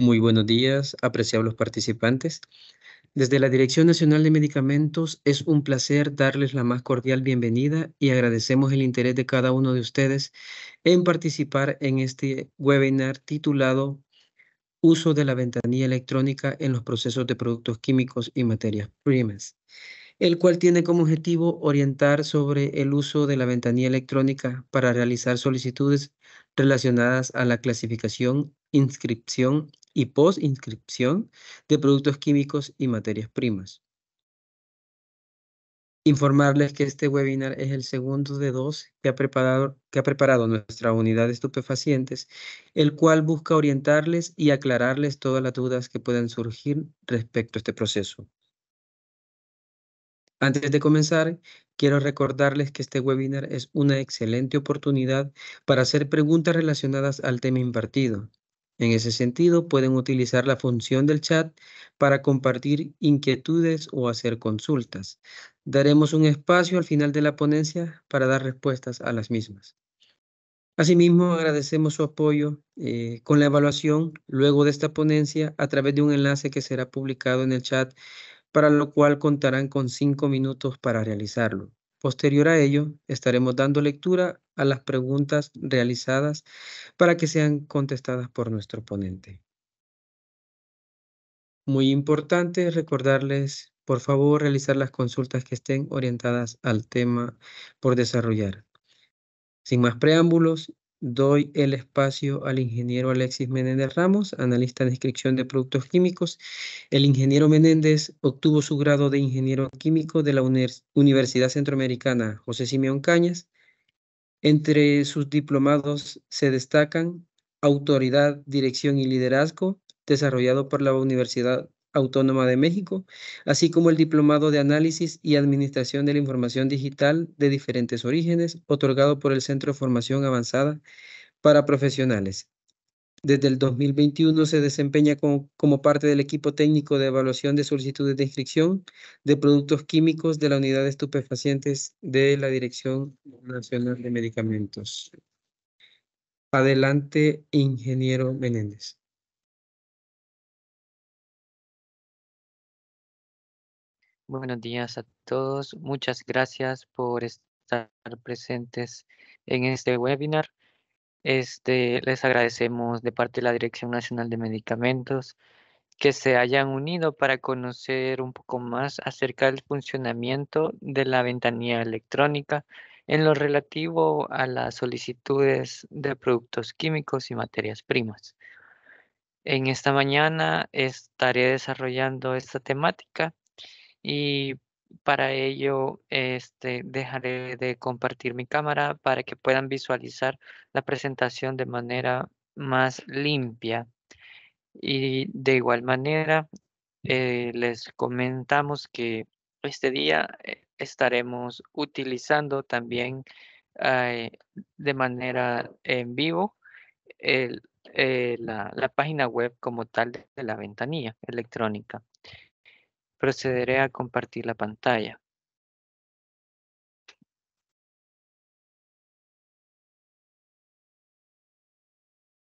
Muy buenos días, apreciables participantes. Desde la Dirección Nacional de Medicamentos es un placer darles la más cordial bienvenida y agradecemos el interés de cada uno de ustedes en participar en este webinar titulado Uso de la ventanilla electrónica en los procesos de productos químicos y materias primas, el cual tiene como objetivo orientar sobre el uso de la ventanilla electrónica para realizar solicitudes relacionadas a la clasificación inscripción y posinscripción de productos químicos y materias primas. Informarles que este webinar es el segundo de dos que ha, preparado, que ha preparado nuestra unidad de estupefacientes, el cual busca orientarles y aclararles todas las dudas que puedan surgir respecto a este proceso. Antes de comenzar, quiero recordarles que este webinar es una excelente oportunidad para hacer preguntas relacionadas al tema impartido, en ese sentido, pueden utilizar la función del chat para compartir inquietudes o hacer consultas. Daremos un espacio al final de la ponencia para dar respuestas a las mismas. Asimismo, agradecemos su apoyo eh, con la evaluación luego de esta ponencia a través de un enlace que será publicado en el chat, para lo cual contarán con cinco minutos para realizarlo. Posterior a ello, estaremos dando lectura a las preguntas realizadas para que sean contestadas por nuestro ponente. Muy importante recordarles, por favor, realizar las consultas que estén orientadas al tema por desarrollar. Sin más preámbulos, doy el espacio al ingeniero Alexis Menéndez Ramos, analista en inscripción de productos químicos. El ingeniero Menéndez obtuvo su grado de ingeniero químico de la Universidad Centroamericana José Simeón Cañas. Entre sus diplomados se destacan Autoridad, Dirección y Liderazgo, desarrollado por la Universidad Autónoma de México, así como el Diplomado de Análisis y Administración de la Información Digital de diferentes orígenes, otorgado por el Centro de Formación Avanzada para Profesionales. Desde el 2021 se desempeña como, parte del equipo técnico de evaluación de solicitudes de inscripción de productos químicos de la Unidad de Estupefacientes de la Dirección Nacional de Medicamentos. Adelante, ingeniero Menéndez. Buenos días a todos. Muchas gracias por estar presentes en este webinar. Este, les agradecemos de parte de la Dirección Nacional de Medicamentos que se hayan unido para conocer un poco más acerca del funcionamiento de la ventanilla electrónica en lo relativo a las solicitudes de productos químicos y materias primas. En esta mañana estaré desarrollando esta temática y para ello este, dejaré de compartir mi cámara para que puedan visualizar la presentación de manera más limpia. Y de igual manera eh, les comentamos que este día eh, estaremos utilizando también eh, de manera en vivo la, la página web como tal de la ventanilla electrónica procederé a compartir la pantalla.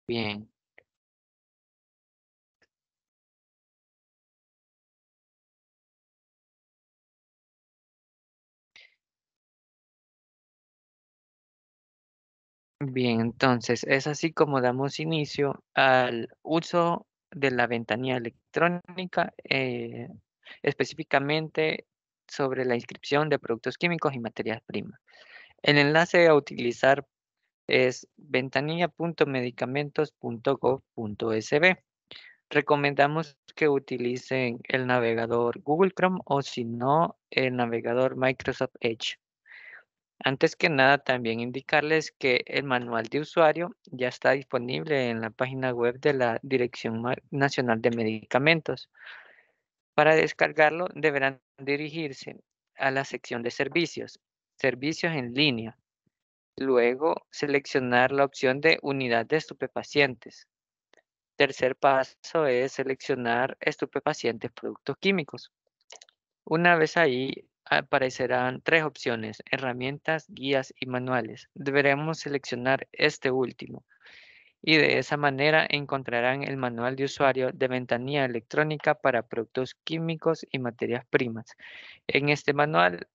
Bien. Bien, entonces es así como damos inicio al uso de la ventanilla electrónica eh, específicamente sobre la inscripción de productos químicos y materias primas. El enlace a utilizar es ventanilla.medicamentos.gov.sb. Recomendamos que utilicen el navegador Google Chrome o si no, el navegador Microsoft Edge. Antes que nada, también indicarles que el manual de usuario ya está disponible en la página web de la Dirección Nacional de Medicamentos. Para descargarlo deberán dirigirse a la sección de servicios, servicios en línea. Luego, seleccionar la opción de unidad de estupefacientes. Tercer paso es seleccionar estupefacientes productos químicos. Una vez ahí, aparecerán tres opciones, herramientas, guías y manuales. Deberemos seleccionar este último y de esa manera encontrarán el manual de usuario de ventanilla electrónica para productos químicos y materias primas. En este manual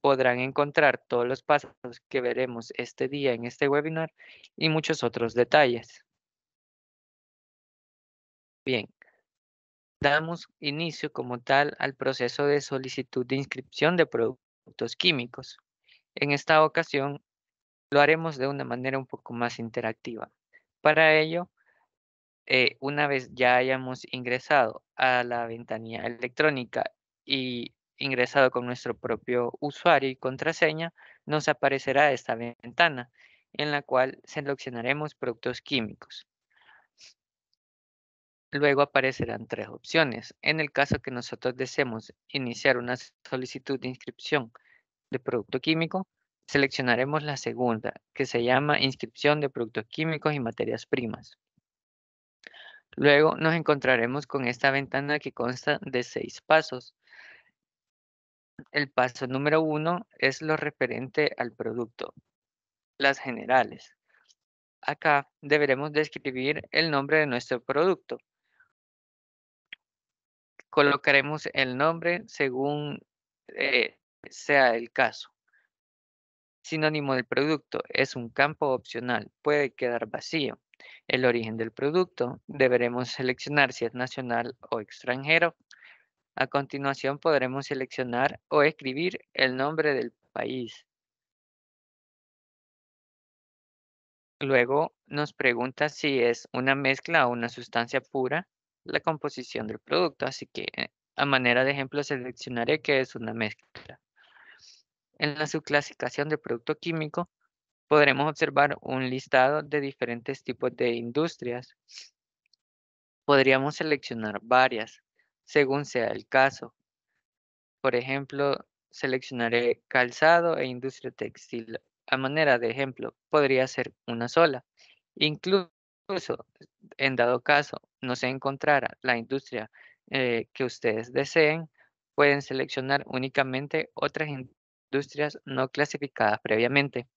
podrán encontrar todos los pasos que veremos este día en este webinar y muchos otros detalles. Bien, damos inicio como tal al proceso de solicitud de inscripción de productos químicos. En esta ocasión lo haremos de una manera un poco más interactiva. Para ello, eh, una vez ya hayamos ingresado a la ventanilla electrónica y ingresado con nuestro propio usuario y contraseña, nos aparecerá esta ventana en la cual seleccionaremos productos químicos. Luego aparecerán tres opciones. En el caso que nosotros deseemos iniciar una solicitud de inscripción de producto químico, seleccionaremos la segunda, que se llama inscripción de productos químicos y materias primas. Luego nos encontraremos con esta ventana que consta de seis pasos. El paso número uno es lo referente al producto, las generales. Acá deberemos describir el nombre de nuestro producto. Colocaremos el nombre según eh, sea el caso. Sinónimo del producto es un campo opcional, puede quedar vacío. El origen del producto deberemos seleccionar si es nacional o extranjero. A continuación podremos seleccionar o escribir el nombre del país. Luego nos pregunta si es una mezcla o una sustancia pura la composición del producto, así que eh, a manera de ejemplo seleccionaré que es una mezcla. En la subclasificación de producto químico podremos observar un listado de diferentes tipos de industrias. Podríamos seleccionar varias, según sea el caso. Por ejemplo, seleccionaré calzado e industria textil. A manera de ejemplo, podría ser una sola. Incluso, en dado caso, no se encontrara la industria eh, que ustedes deseen, pueden seleccionar únicamente otras industrias industrias no clasificadas previamente.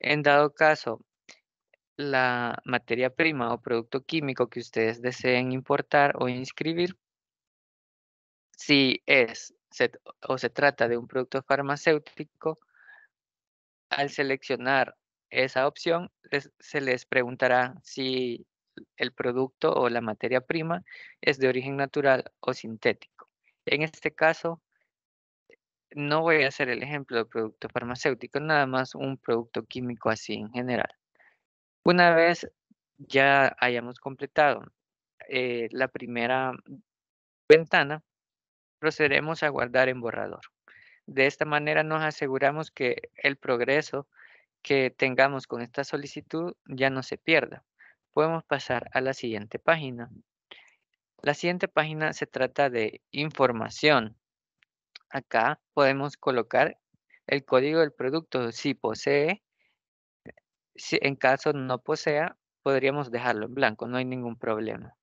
En dado caso, la materia prima o producto químico que ustedes deseen importar o inscribir, si es o se trata de un producto farmacéutico, al seleccionar esa opción, se les preguntará si el producto o la materia prima es de origen natural o sintético. En este caso, no voy a hacer el ejemplo de producto farmacéutico, nada más un producto químico así en general. Una vez ya hayamos completado eh, la primera ventana, procederemos a guardar en borrador. De esta manera nos aseguramos que el progreso que tengamos con esta solicitud ya no se pierda. Podemos pasar a la siguiente página. La siguiente página se trata de información Acá podemos colocar el código del producto. Si posee, si en caso no posea, podríamos dejarlo en blanco, no hay ningún problema.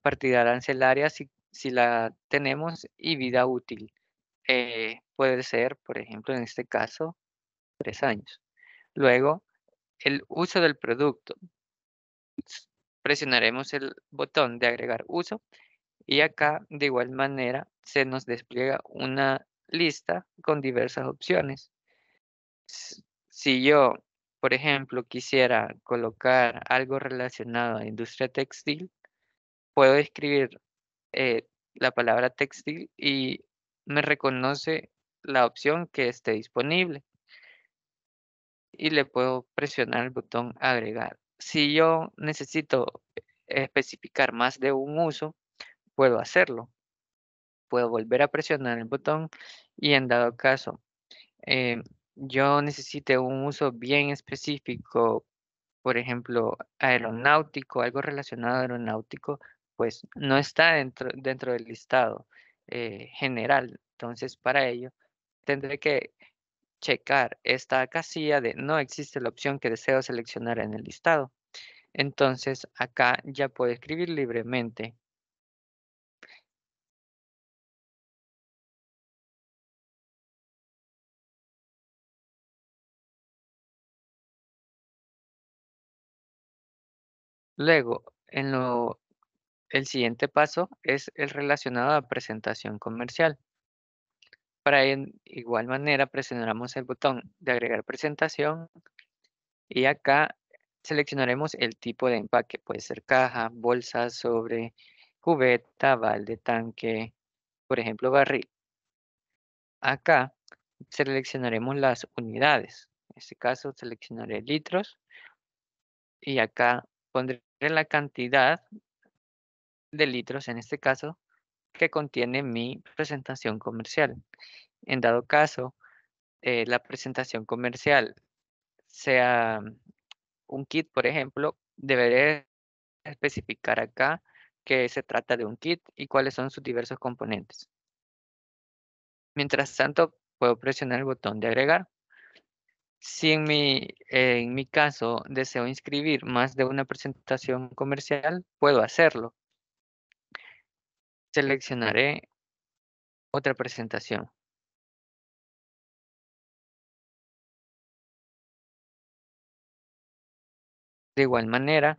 Partida arancelaria si, si la tenemos y vida útil. Eh, puede ser, por ejemplo, en este caso, tres años. Luego, el uso del producto. Presionaremos el botón de agregar uso y acá, de igual manera, se nos despliega una lista con diversas opciones. Si yo, por ejemplo, quisiera colocar algo relacionado a industria textil, puedo escribir eh, la palabra textil y me reconoce la opción que esté disponible. Y le puedo presionar el botón agregar. Si yo necesito eh, especificar más de un uso, puedo hacerlo. Puedo volver a presionar el botón y en dado caso eh, yo necesite un uso bien específico, por ejemplo, aeronáutico, algo relacionado a aeronáutico, pues no está dentro, dentro del listado eh, general. Entonces, para ello, tendré que checar esta casilla de no existe la opción que deseo seleccionar en el listado. Entonces, acá ya puedo escribir libremente Luego, en el siguiente paso es el relacionado a presentación comercial. Para en igual manera presionaremos el botón de agregar presentación y acá seleccionaremos el tipo de empaque. Puede ser caja, bolsa, sobre, cubeta, balde, tanque, por ejemplo barril. Acá seleccionaremos las unidades. En este caso seleccionaré litros y acá pondré la cantidad de litros, en este caso, que contiene mi presentación comercial. En dado caso, eh, la presentación comercial sea un kit, por ejemplo, deberé especificar acá que se trata de un kit y cuáles son sus diversos componentes. Mientras tanto, puedo presionar el botón de agregar si en mi, caso deseo inscribir más de una presentación comercial, puedo hacerlo. Seleccionaré otra presentación. De igual manera,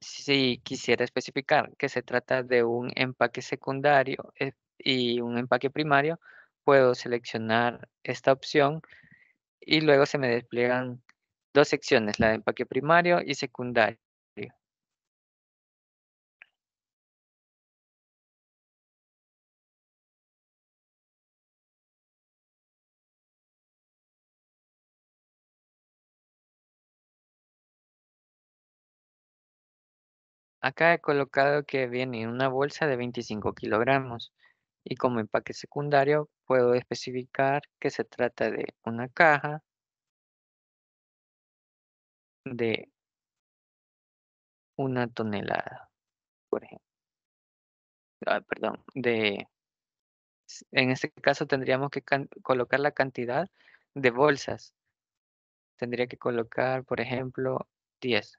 si quisiera especificar que se trata de un empaque secundario eh, y un empaque primario, puedo seleccionar esta opción y luego se me despliegan dos secciones, la de empaque primario y secundario. Acá he colocado que viene una bolsa de 25 kilogramos y como empaque secundario puedo especificar que se trata de una caja, de una tonelada, por ejemplo. Ah, perdón, de... En este caso tendríamos que colocar la cantidad de bolsas. Tendría que colocar, por ejemplo, 10.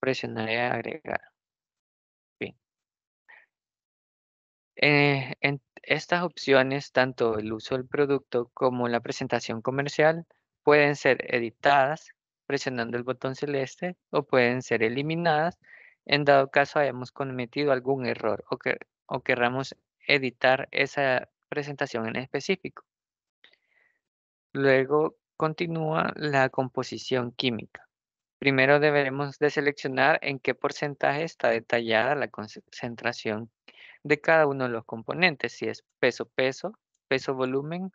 Presionaré agregar. Eh, en estas opciones, tanto el uso del producto como la presentación comercial pueden ser editadas presionando el botón celeste o pueden ser eliminadas en dado caso hayamos cometido algún error o, que, o querramos editar esa presentación en específico. Luego continúa la composición química. Primero deberemos de seleccionar en qué porcentaje está detallada la concentración de cada uno de los componentes, si es peso-peso, peso-volumen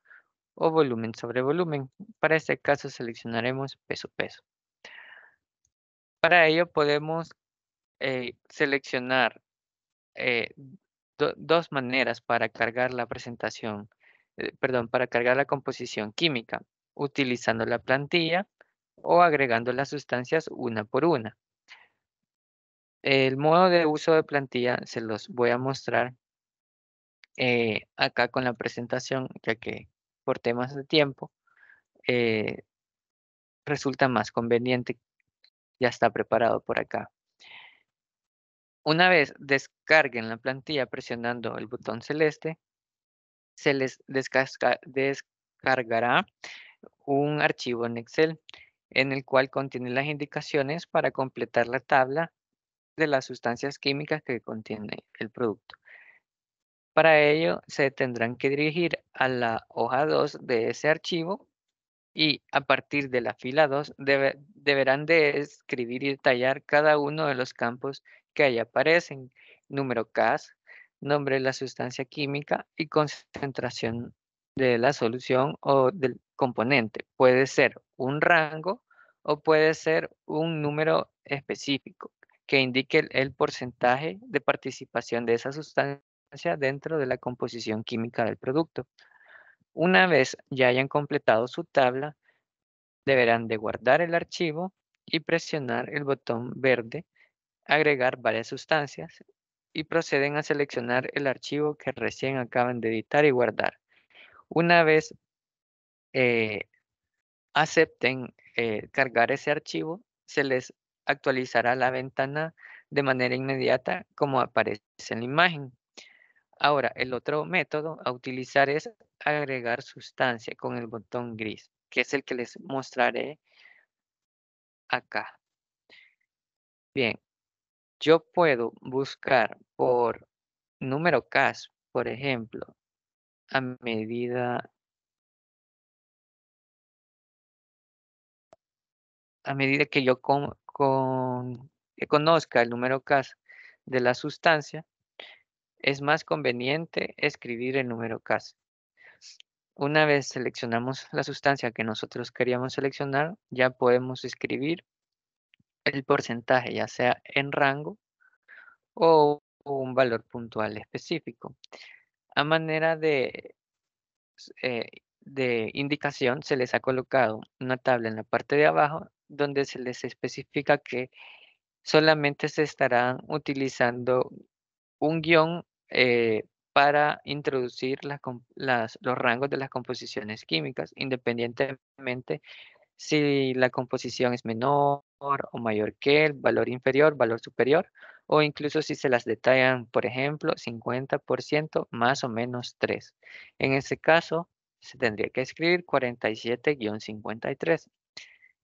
o volumen sobre volumen. Para este caso seleccionaremos peso-peso. Para ello podemos eh, seleccionar eh, dos maneras para cargar la presentación, eh, perdón, para cargar la composición química, utilizando la plantilla o agregando las sustancias una por una. El modo de uso de plantilla se los voy a mostrar eh, acá con la presentación, ya que por temas de tiempo eh, resulta más conveniente. Ya está preparado por acá. Una vez descarguen la plantilla presionando el botón celeste, se les descargará un archivo en Excel en el cual contiene las indicaciones para completar la tabla de las sustancias químicas que contiene el producto. Para ello, se tendrán que dirigir a la hoja 2 de ese archivo y a partir de la fila 2 deberán de escribir y detallar cada uno de los campos que ahí aparecen, número CAS, nombre de la sustancia química y concentración de la solución o del componente. Puede ser un rango o puede ser un número específico que indique el, porcentaje de participación de esa sustancia dentro de la composición química del producto. Una vez ya hayan completado su tabla, deberán de guardar el archivo y presionar el botón verde, agregar varias sustancias y proceden a seleccionar el archivo que recién acaban de editar y guardar. Una vez eh, acepten eh, cargar ese archivo, se les actualizará la ventana de manera inmediata como aparece en la imagen. Ahora, el otro método a utilizar es agregar sustancia con el botón gris, que es el que les mostraré acá. Bien, yo puedo buscar por número CAS, por ejemplo, a medida a medida que yo con con, que conozca el número CAS de la sustancia, es más conveniente escribir el número CAS. Una vez seleccionamos la sustancia que nosotros queríamos seleccionar, ya podemos escribir el porcentaje, ya sea en rango o un valor puntual específico. A manera de, eh, de indicación, se les ha colocado una tabla en la parte de abajo donde se les especifica que solamente se estarán utilizando un guión eh, para introducir los rangos de las composiciones químicas, independientemente si la composición es menor o mayor que el valor inferior, valor superior, o incluso si se las detallan, por ejemplo, 50% más o menos 3. En ese caso, se tendría que escribir 47-53.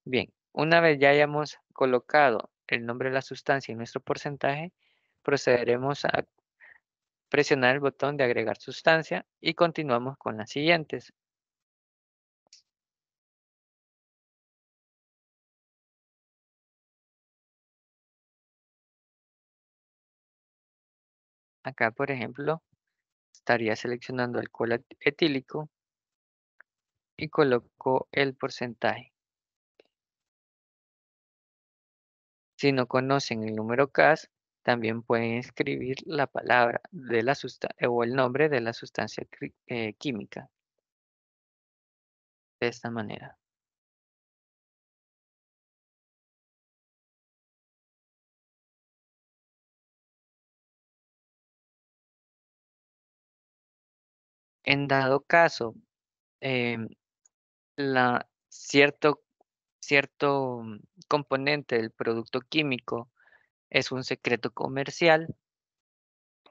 Bien, una vez ya hayamos colocado el nombre de la sustancia y nuestro porcentaje, procederemos a presionar el botón de agregar sustancia y continuamos con las siguientes. Acá, por ejemplo, estaría seleccionando alcohol etílico y coloco el porcentaje. Si no conocen el número CAS, también pueden escribir la palabra de la eh, o el nombre de la sustancia eh, química. De esta manera. En dado caso, em, la, cierto cierto componente del producto químico es un secreto comercial,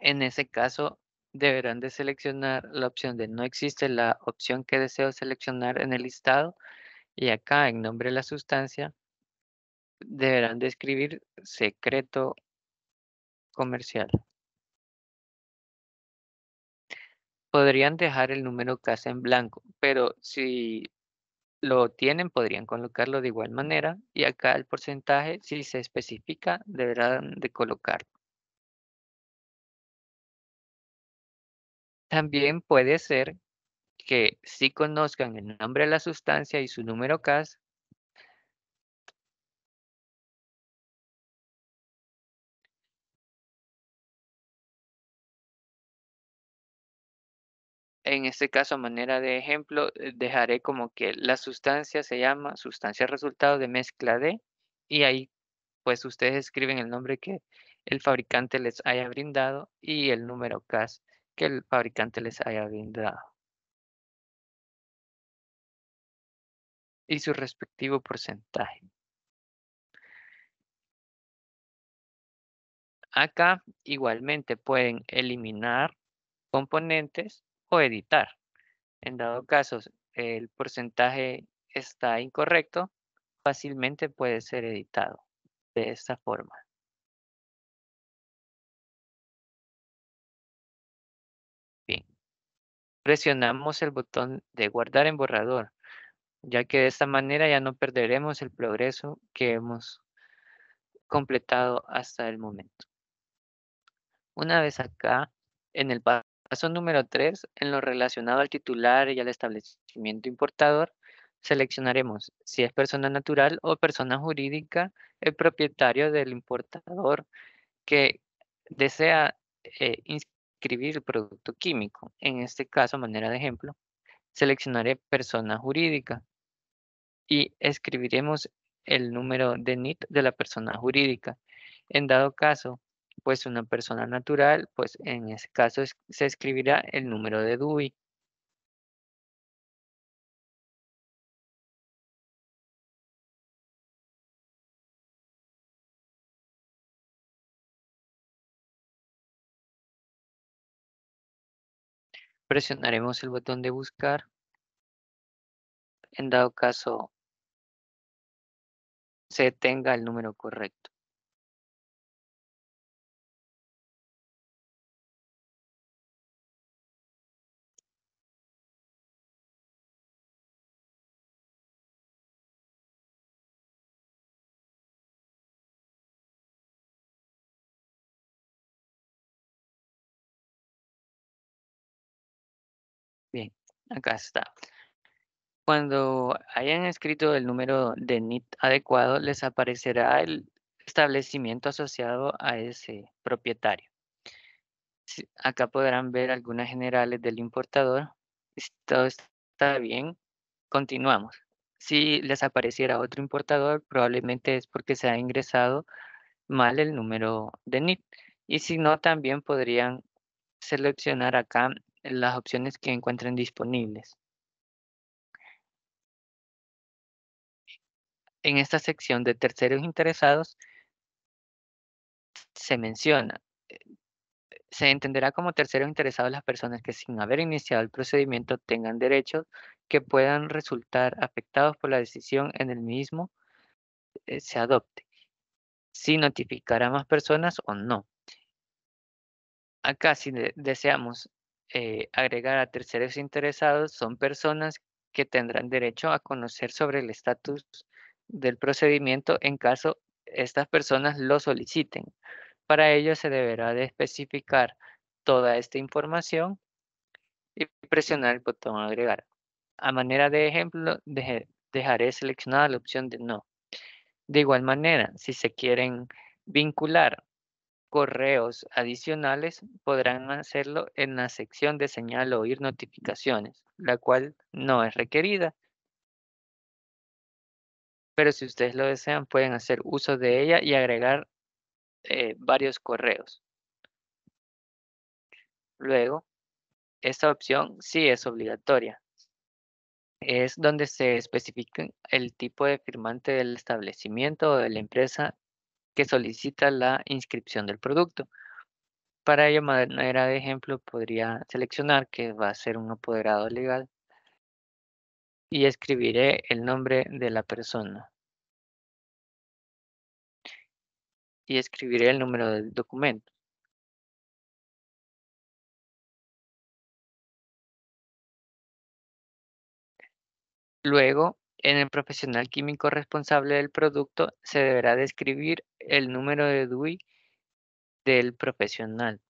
en ese caso deberán de seleccionar la opción de no existe la opción que deseo seleccionar en el listado y acá en nombre de la sustancia deberán de escribir secreto comercial. Podrían dejar el número casa en blanco, pero si lo tienen, podrían colocarlo de igual manera y acá el porcentaje, si se especifica, deberán de colocarlo. También puede ser que si conozcan el nombre de la sustancia y su número CAS, en este caso, a manera de ejemplo, eh, dejaré como que la sustancia se llama sustancia resultado de mezcla D. y ahí pues ustedes escriben el nombre que el fabricante les haya brindado y el número CAS que el fabricante les haya brindado. Y su respectivo porcentaje. Acá igualmente pueden eliminar componentes editar En dado caso, el porcentaje está incorrecto, fácilmente puede ser editado de esta forma. Bien. Presionamos el botón de guardar en borrador, ya que de esta manera ya no perderemos el progreso que hemos completado hasta el momento. Una vez acá, en el Paso número 3. En lo relacionado al titular y al establecimiento importador, seleccionaremos si es persona natural o persona jurídica el propietario del importador que desea eh, inscribir el producto químico. En este caso, manera de ejemplo, seleccionaré persona jurídica y escribiremos el número de NIT de la persona jurídica. En dado caso pues una persona natural, pues en ese caso se escribirá el número de Dui Presionaremos el botón de buscar. En dado caso se tenga el número correcto. Acá está. Cuando hayan escrito el número de NIT adecuado, les aparecerá el establecimiento asociado a ese propietario. Acá podrán ver algunas generales del importador. Si todo está bien, continuamos. Si les apareciera otro importador, probablemente es porque se ha ingresado mal el número de NIT. Y si no, también podrían seleccionar acá las opciones que encuentren disponibles. En esta sección de terceros interesados se menciona, eh, se entenderá como terceros interesados las personas que sin haber iniciado el procedimiento tengan derechos que puedan resultar afectados por la decisión en el mismo eh, se adopte, si notificará a más personas o no. Acá si deseamos eh, agregar a terceros interesados son personas que tendrán derecho a conocer sobre el estatus del procedimiento en caso estas personas lo soliciten. Para ello se deberá de especificar toda esta información y presionar el botón agregar. A manera de ejemplo, dejaré seleccionada la opción de no. De igual manera, si se quieren vincular correos adicionales podrán hacerlo en la sección de señal o oír notificaciones, la cual no es requerida. Pero si ustedes lo desean, pueden hacer uso de ella y agregar eh, varios correos. Luego, esta opción sí es obligatoria. Es donde se especifica el tipo de firmante del establecimiento o de la empresa que solicita la inscripción del producto. Para ello, manera de ejemplo, podría seleccionar que va a ser un apoderado legal y escribiré el nombre de la persona. Y escribiré el número del documento. Luego en el profesional químico responsable del producto se deberá describir el número de DUI del profesional,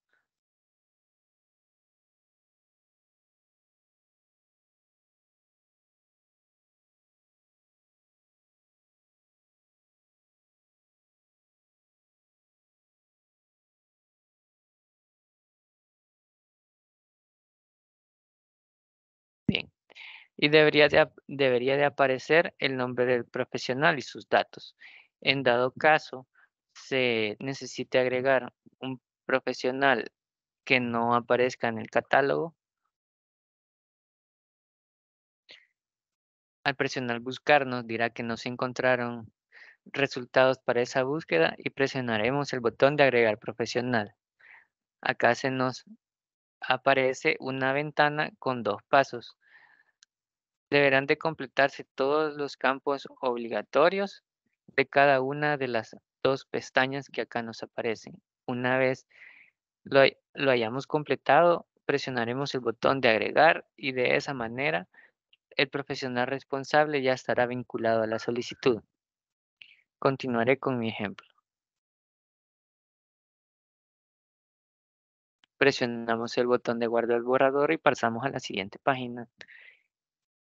y debería de, aparecer el nombre del profesional y sus datos. En dado caso, se necesite agregar un profesional que no aparezca en el catálogo, al presionar buscar nos dirá que no se encontraron resultados para esa búsqueda y presionaremos el botón de agregar profesional. Acá se nos aparece una ventana con dos pasos deberán de completarse todos los campos obligatorios de cada una de las dos pestañas que acá nos aparecen. Una vez lo, lo hayamos completado, presionaremos el botón de agregar y de esa manera el profesional responsable ya estará vinculado a la solicitud. Continuaré con mi ejemplo. Presionamos el botón de guardar el borrador y pasamos a la siguiente página.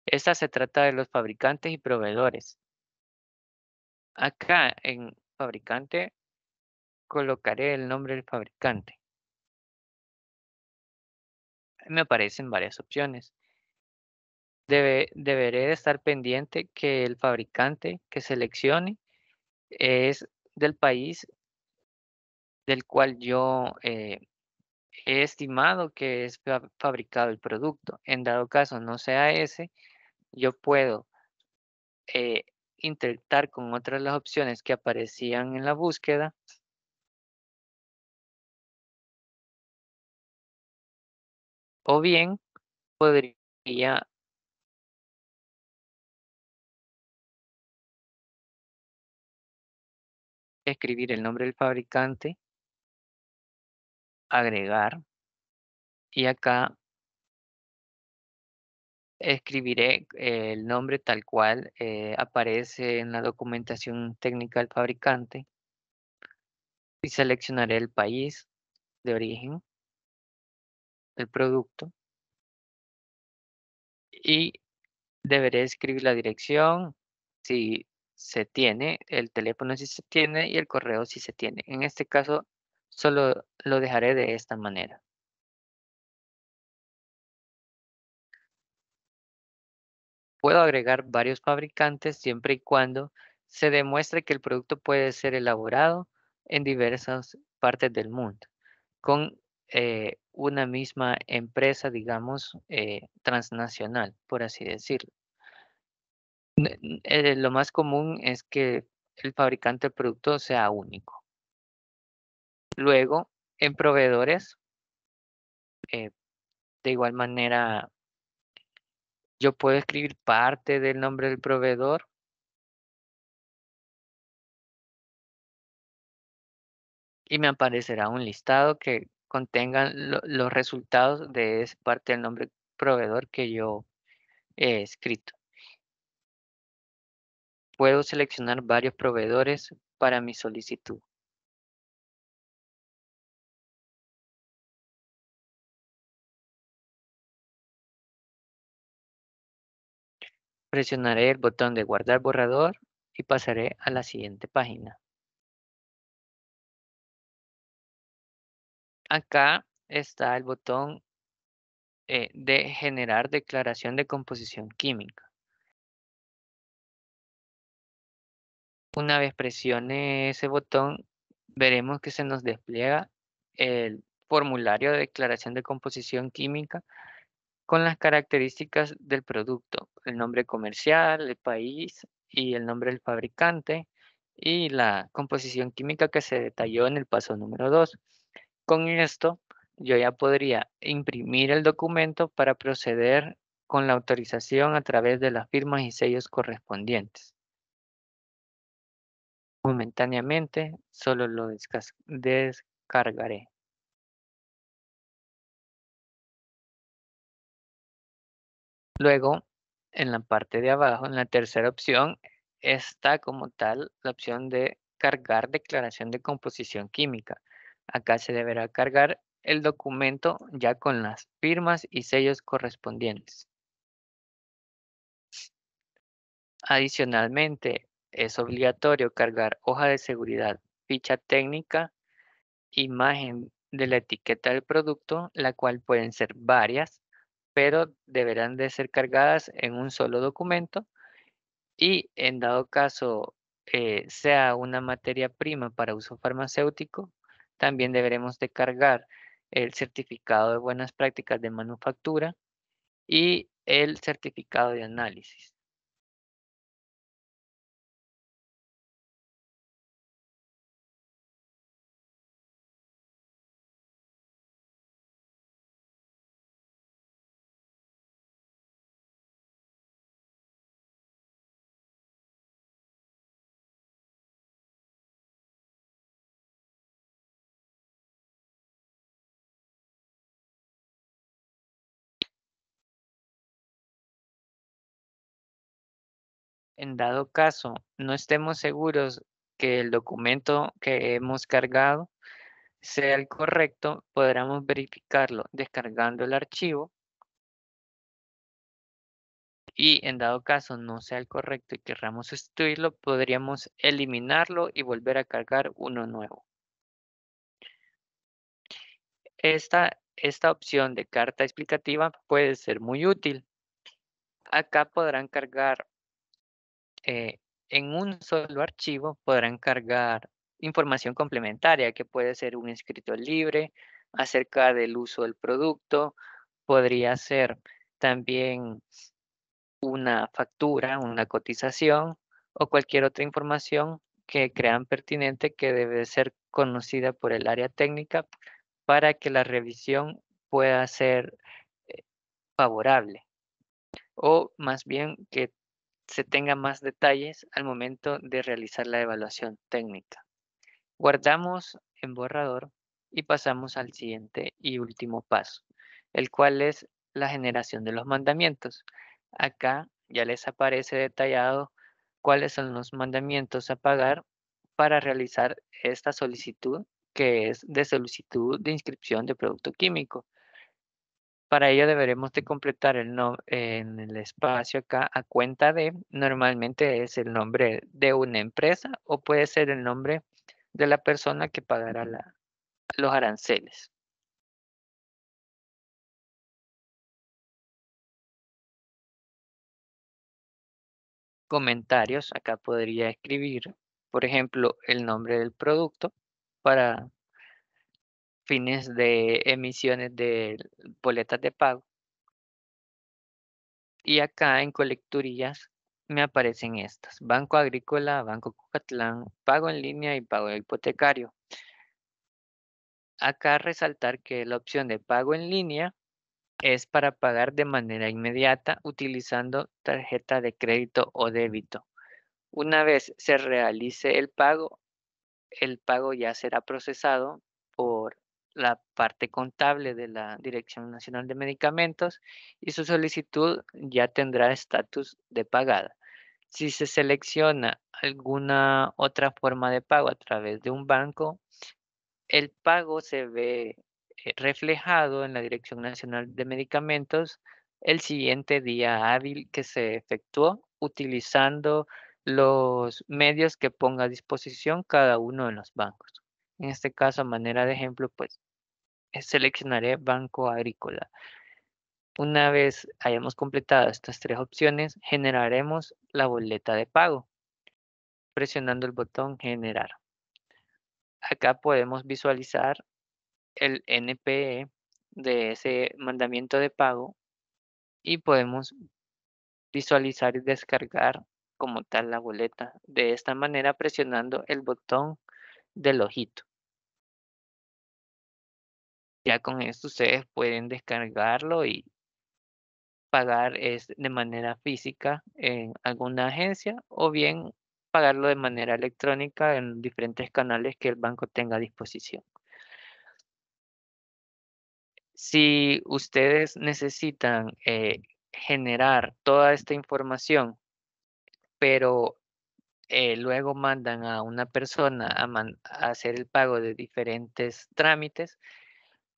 Esta se trata de los fabricantes y proveedores. Acá en fabricante colocaré el nombre del fabricante. Me aparecen varias opciones. deberé estar pendiente que el fabricante que seleccione es del país del cual yo eh, he estimado que es fabricado el producto. En dado caso no sea ese, yo puedo eh, con otras las opciones que aparecían en la búsqueda. O bien podría escribir el nombre del fabricante, agregar y acá escribiré eh, el nombre tal cual eh, aparece en la documentación técnica del fabricante y seleccionaré el país de origen del producto y deberé escribir la dirección si se tiene, el teléfono si se tiene y el correo si se tiene. En este caso solo lo dejaré de esta manera. puedo agregar varios fabricantes siempre y cuando se demuestre que el producto puede ser elaborado en diversas partes del mundo con eh, una misma empresa, digamos, eh, transnacional, por así decirlo. Eh, lo más común es que el fabricante del producto sea único. Luego, en proveedores, de igual manera yo puedo escribir parte del nombre del proveedor. Y me aparecerá un listado que contenga los resultados de esa parte del nombre proveedor que yo he escrito. Puedo seleccionar varios proveedores para mi solicitud. Presionaré el botón de guardar borrador y pasaré a la siguiente página. Acá está el botón eh, de generar declaración de composición química. Una vez presione ese botón, veremos que se nos despliega el formulario de declaración de composición química con las características del producto, el nombre comercial, el país y el nombre del fabricante y la composición química que se detalló en el paso número 2. Con esto, yo ya podría imprimir el documento para proceder con la autorización a través de las firmas y sellos correspondientes. Momentáneamente, solo lo descargaré. Luego, en la parte de abajo, en la tercera opción, está como tal la opción de cargar declaración de composición química. Acá se deberá cargar el documento ya con las firmas y sellos correspondientes. Adicionalmente, es obligatorio cargar hoja de seguridad, ficha técnica, imagen de la etiqueta del producto, la cual pueden ser varias, pero deberán de ser cargadas en un solo documento y en dado caso eh, sea una materia prima para uso farmacéutico, también deberemos de cargar el certificado de buenas prácticas de manufactura y el certificado de análisis. En dado caso, no estemos seguros que el documento que hemos cargado sea el correcto, podremos verificarlo descargando el archivo. Y en dado caso no sea el correcto y querramos sustituirlo, podríamos eliminarlo y volver a cargar uno nuevo. Esta, esta opción de carta explicativa puede ser muy útil. Acá podrán cargar eh, en un solo archivo podrán cargar información complementaria, que puede ser un escrito libre acerca del uso del producto, podría ser también una factura, una cotización o cualquier otra información que crean pertinente que debe ser conocida por el área técnica para que la revisión pueda ser eh, favorable o más bien que se tenga más detalles al momento de realizar la evaluación técnica. Guardamos en borrador y pasamos al siguiente y último paso, el cual es la generación de los mandamientos. Acá ya les aparece detallado cuáles son los mandamientos a pagar para realizar esta solicitud que es de solicitud de inscripción de producto químico. Para ello deberemos de completar el no, en el espacio acá a cuenta de, normalmente es el nombre de una empresa o puede ser el nombre de la persona que pagará los aranceles. Comentarios, acá podría escribir, por ejemplo, el nombre del producto para fines de emisiones de boletas de pago. Y acá en colecturías me aparecen estas. Banco Agrícola, Banco Cucatlán, pago en línea y pago hipotecario. Acá resaltar que la opción de pago en línea es para pagar de manera inmediata utilizando tarjeta de crédito o débito. Una vez se realice el pago, el pago ya será procesado por la parte contable de la Dirección Nacional de Medicamentos y su solicitud ya tendrá estatus de pagada. Si se selecciona alguna otra forma de pago a través de un banco, el pago se ve eh, reflejado en la Dirección Nacional de Medicamentos el siguiente día hábil que se efectuó utilizando los medios que ponga a disposición cada uno de los bancos. En este caso, a manera de ejemplo, pues eh, seleccionaré Banco Agrícola. Una vez hayamos completado estas tres opciones, generaremos la boleta de pago presionando el botón Generar. Acá podemos visualizar el NPE de ese mandamiento de pago y podemos visualizar y descargar como tal la boleta. De esta manera presionando el botón del ojito. Ya con esto ustedes pueden descargarlo y pagar es este, de manera física en alguna agencia o bien pagarlo de manera electrónica en diferentes canales que el banco tenga a disposición. Si ustedes necesitan eh, generar toda esta información, pero eh, luego mandan a una persona a hacer el pago de diferentes trámites,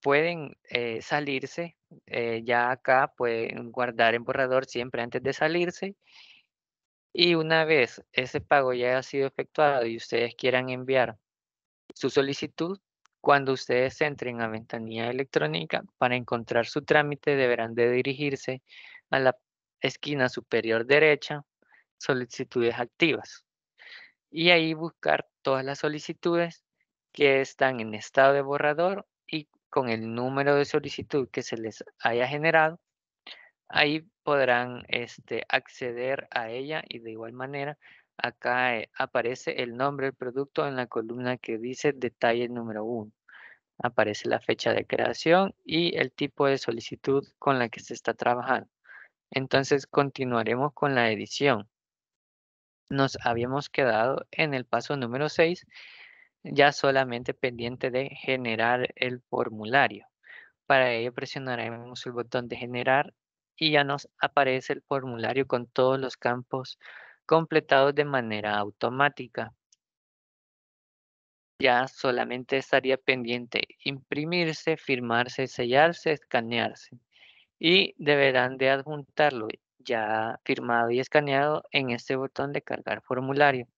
pueden eh, salirse, eh, ya acá pueden guardar en borrador siempre antes de salirse. Y una vez ese pago ya ha sido efectuado y ustedes quieran enviar su solicitud, cuando ustedes entren a ventanilla electrónica para encontrar su trámite deberán de dirigirse a la esquina superior derecha, solicitudes activas. Y ahí buscar todas las solicitudes que están en estado de borrador con el número de solicitud que se les haya generado, ahí podrán este, acceder a ella y de igual manera acá eh, aparece el nombre del producto en la columna que dice detalle número 1. Aparece la fecha de creación y el tipo de solicitud con la que se está trabajando. Entonces continuaremos con la edición. Nos habíamos quedado en el paso número 6 ya solamente pendiente de generar el formulario. Para ello presionaremos el botón de generar y ya nos aparece el formulario con todos los campos completados de manera automática. Ya solamente estaría pendiente imprimirse, firmarse, sellarse, escanearse y deberán de adjuntarlo ya firmado y escaneado en este botón de cargar formulario.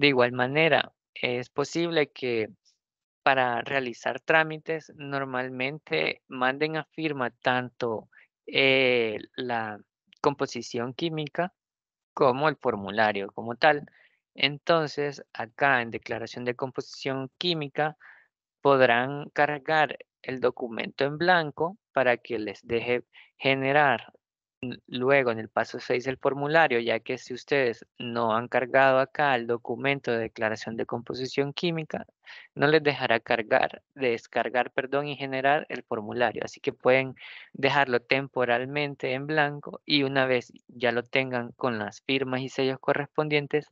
De igual manera, es posible que para realizar trámites normalmente manden a firma tanto eh, la composición química como el formulario como tal. Entonces, acá en declaración de composición química podrán cargar el documento en blanco para que les deje generar Luego, en el paso 6 el formulario, ya que si ustedes no han cargado acá el documento de declaración de composición química, no les dejará cargar, descargar perdón, y generar el formulario. Así que pueden dejarlo temporalmente en blanco y una vez ya lo tengan con las firmas y sellos correspondientes,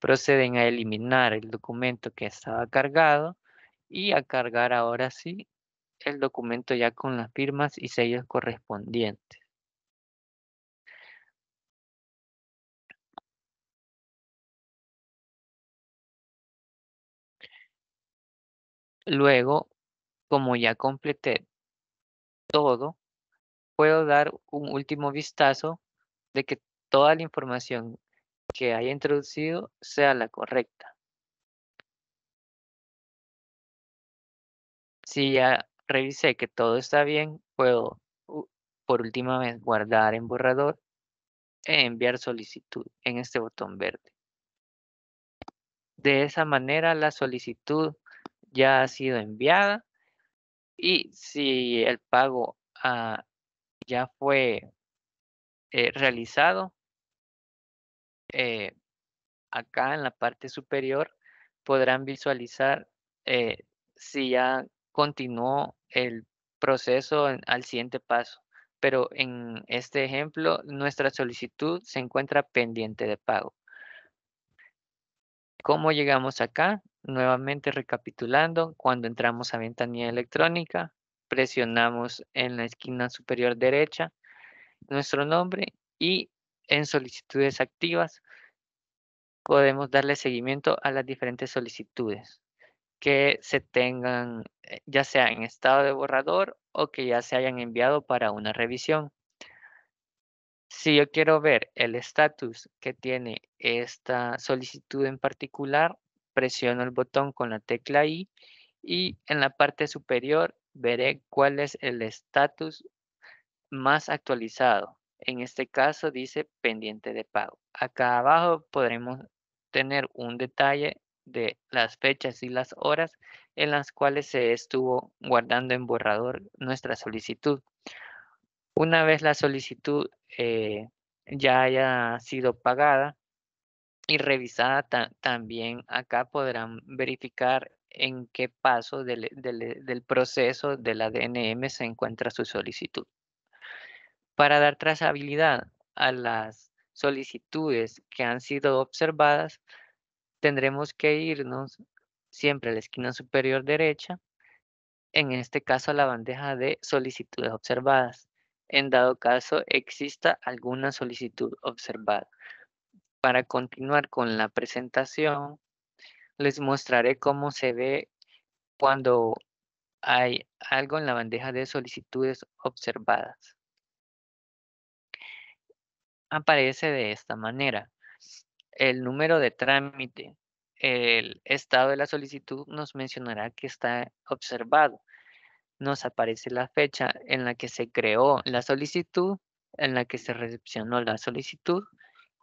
proceden a eliminar el documento que estaba cargado y a cargar ahora sí el documento ya con las firmas y sellos correspondientes. Luego, como ya completé todo, puedo dar un último vistazo de que toda la información que haya introducido sea la correcta. Si ya revisé que todo está bien, puedo por última vez guardar en borrador e enviar solicitud en este botón verde. De esa manera la solicitud ya ha sido enviada y si el pago ah, ya fue eh, realizado, eh, acá en la parte superior podrán visualizar eh, si ya continuó el proceso al siguiente paso. Pero en este ejemplo, nuestra solicitud se encuentra pendiente de pago. ¿Cómo llegamos acá? Nuevamente recapitulando, cuando entramos a ventanilla electrónica, presionamos en la esquina superior derecha nuestro nombre y en solicitudes activas podemos darle seguimiento a las diferentes solicitudes que se tengan eh, ya sea en estado de borrador o que ya se hayan enviado para una revisión. Si yo quiero ver el estatus que tiene esta solicitud en particular, presiono el botón con la tecla I y en la parte superior veré cuál es el estatus más actualizado. En este caso dice pendiente de pago. Acá abajo podremos tener un detalle de las fechas y las horas en las cuales se estuvo guardando en borrador nuestra solicitud. Una vez la solicitud eh, ya haya sido pagada, y revisada también acá podrán verificar en qué paso del, del, del, proceso de la DNM se encuentra su solicitud. Para dar trazabilidad a las solicitudes que han sido observadas, tendremos que irnos siempre a la esquina superior derecha, en este caso a la bandeja de solicitudes observadas, en dado caso exista alguna solicitud observada. Para continuar con la presentación, les mostraré cómo se ve cuando hay algo en la bandeja de solicitudes observadas. Aparece de esta manera. El número de trámite, el estado de la solicitud nos mencionará que está observado. Nos aparece la fecha en la que se creó la solicitud, en la que se recepcionó la solicitud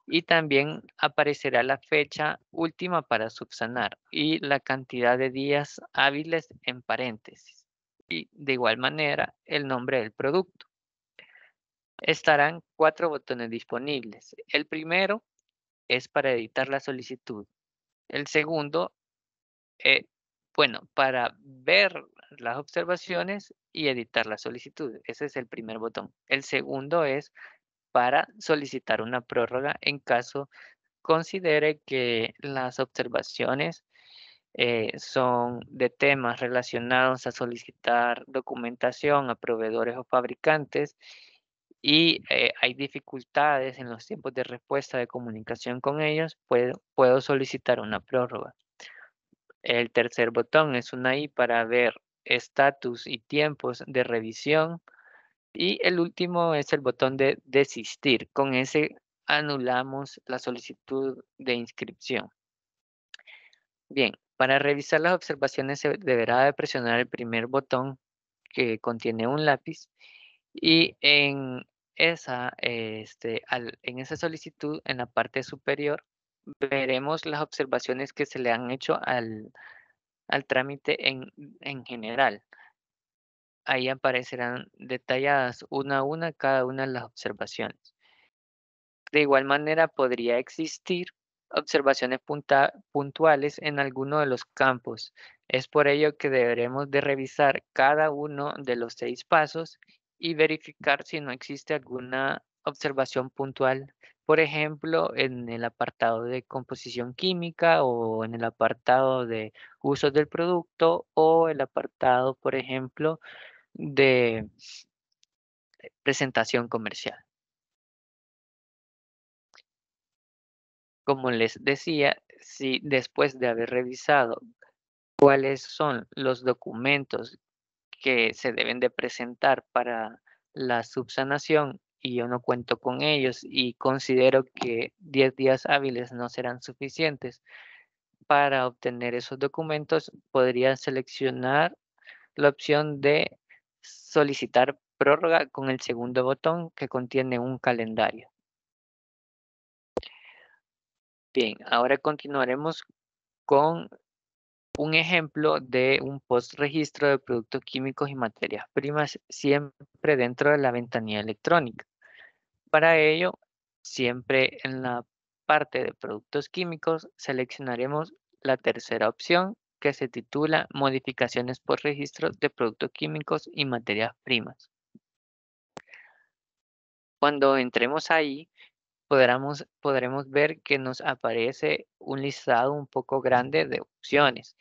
y también aparecerá la fecha última para subsanar y la cantidad de días hábiles en paréntesis y de igual manera el nombre del producto. Estarán cuatro botones disponibles. El primero es para editar la solicitud. El segundo, eh, bueno, para ver las observaciones y editar la solicitud. Ese es el primer botón. El segundo es para solicitar una prórroga en caso considere que las observaciones eh, son de temas relacionados a solicitar documentación a proveedores o fabricantes y eh, hay dificultades en los tiempos de respuesta de comunicación con ellos, puedo, puedo solicitar una prórroga. El tercer botón es una I para ver estatus y tiempos de revisión y el último es el botón de desistir. Con ese anulamos la solicitud de inscripción. Bien, para revisar las observaciones se deberá de presionar el primer botón que contiene un lápiz y en esa, este, en esa solicitud, en la parte superior, veremos las observaciones que se le han hecho al, trámite en general ahí aparecerán detalladas una a una cada una de las observaciones. De igual manera, podría existir observaciones puntuales en alguno de los campos. Es por ello que deberemos de revisar cada uno de los seis pasos y verificar si no existe alguna observación puntual, por ejemplo, en el apartado de composición química o en el apartado de usos del producto o el apartado, por ejemplo, de presentación comercial. Como les decía, si después de haber revisado cuáles son los documentos que se deben de presentar para la subsanación y yo no cuento con ellos y considero que 10 días hábiles no serán suficientes para obtener esos documentos, podría seleccionar la opción de solicitar prórroga con el segundo botón que contiene un calendario. Bien, ahora continuaremos con un ejemplo de un post-registro de productos químicos y materias primas siempre dentro de la ventanilla electrónica. Para ello, siempre en la parte de productos químicos seleccionaremos la tercera opción que se titula Modificaciones por registro de productos químicos y materias primas. Cuando entremos ahí, podremos, podremos ver que nos aparece un listado un poco grande de opciones,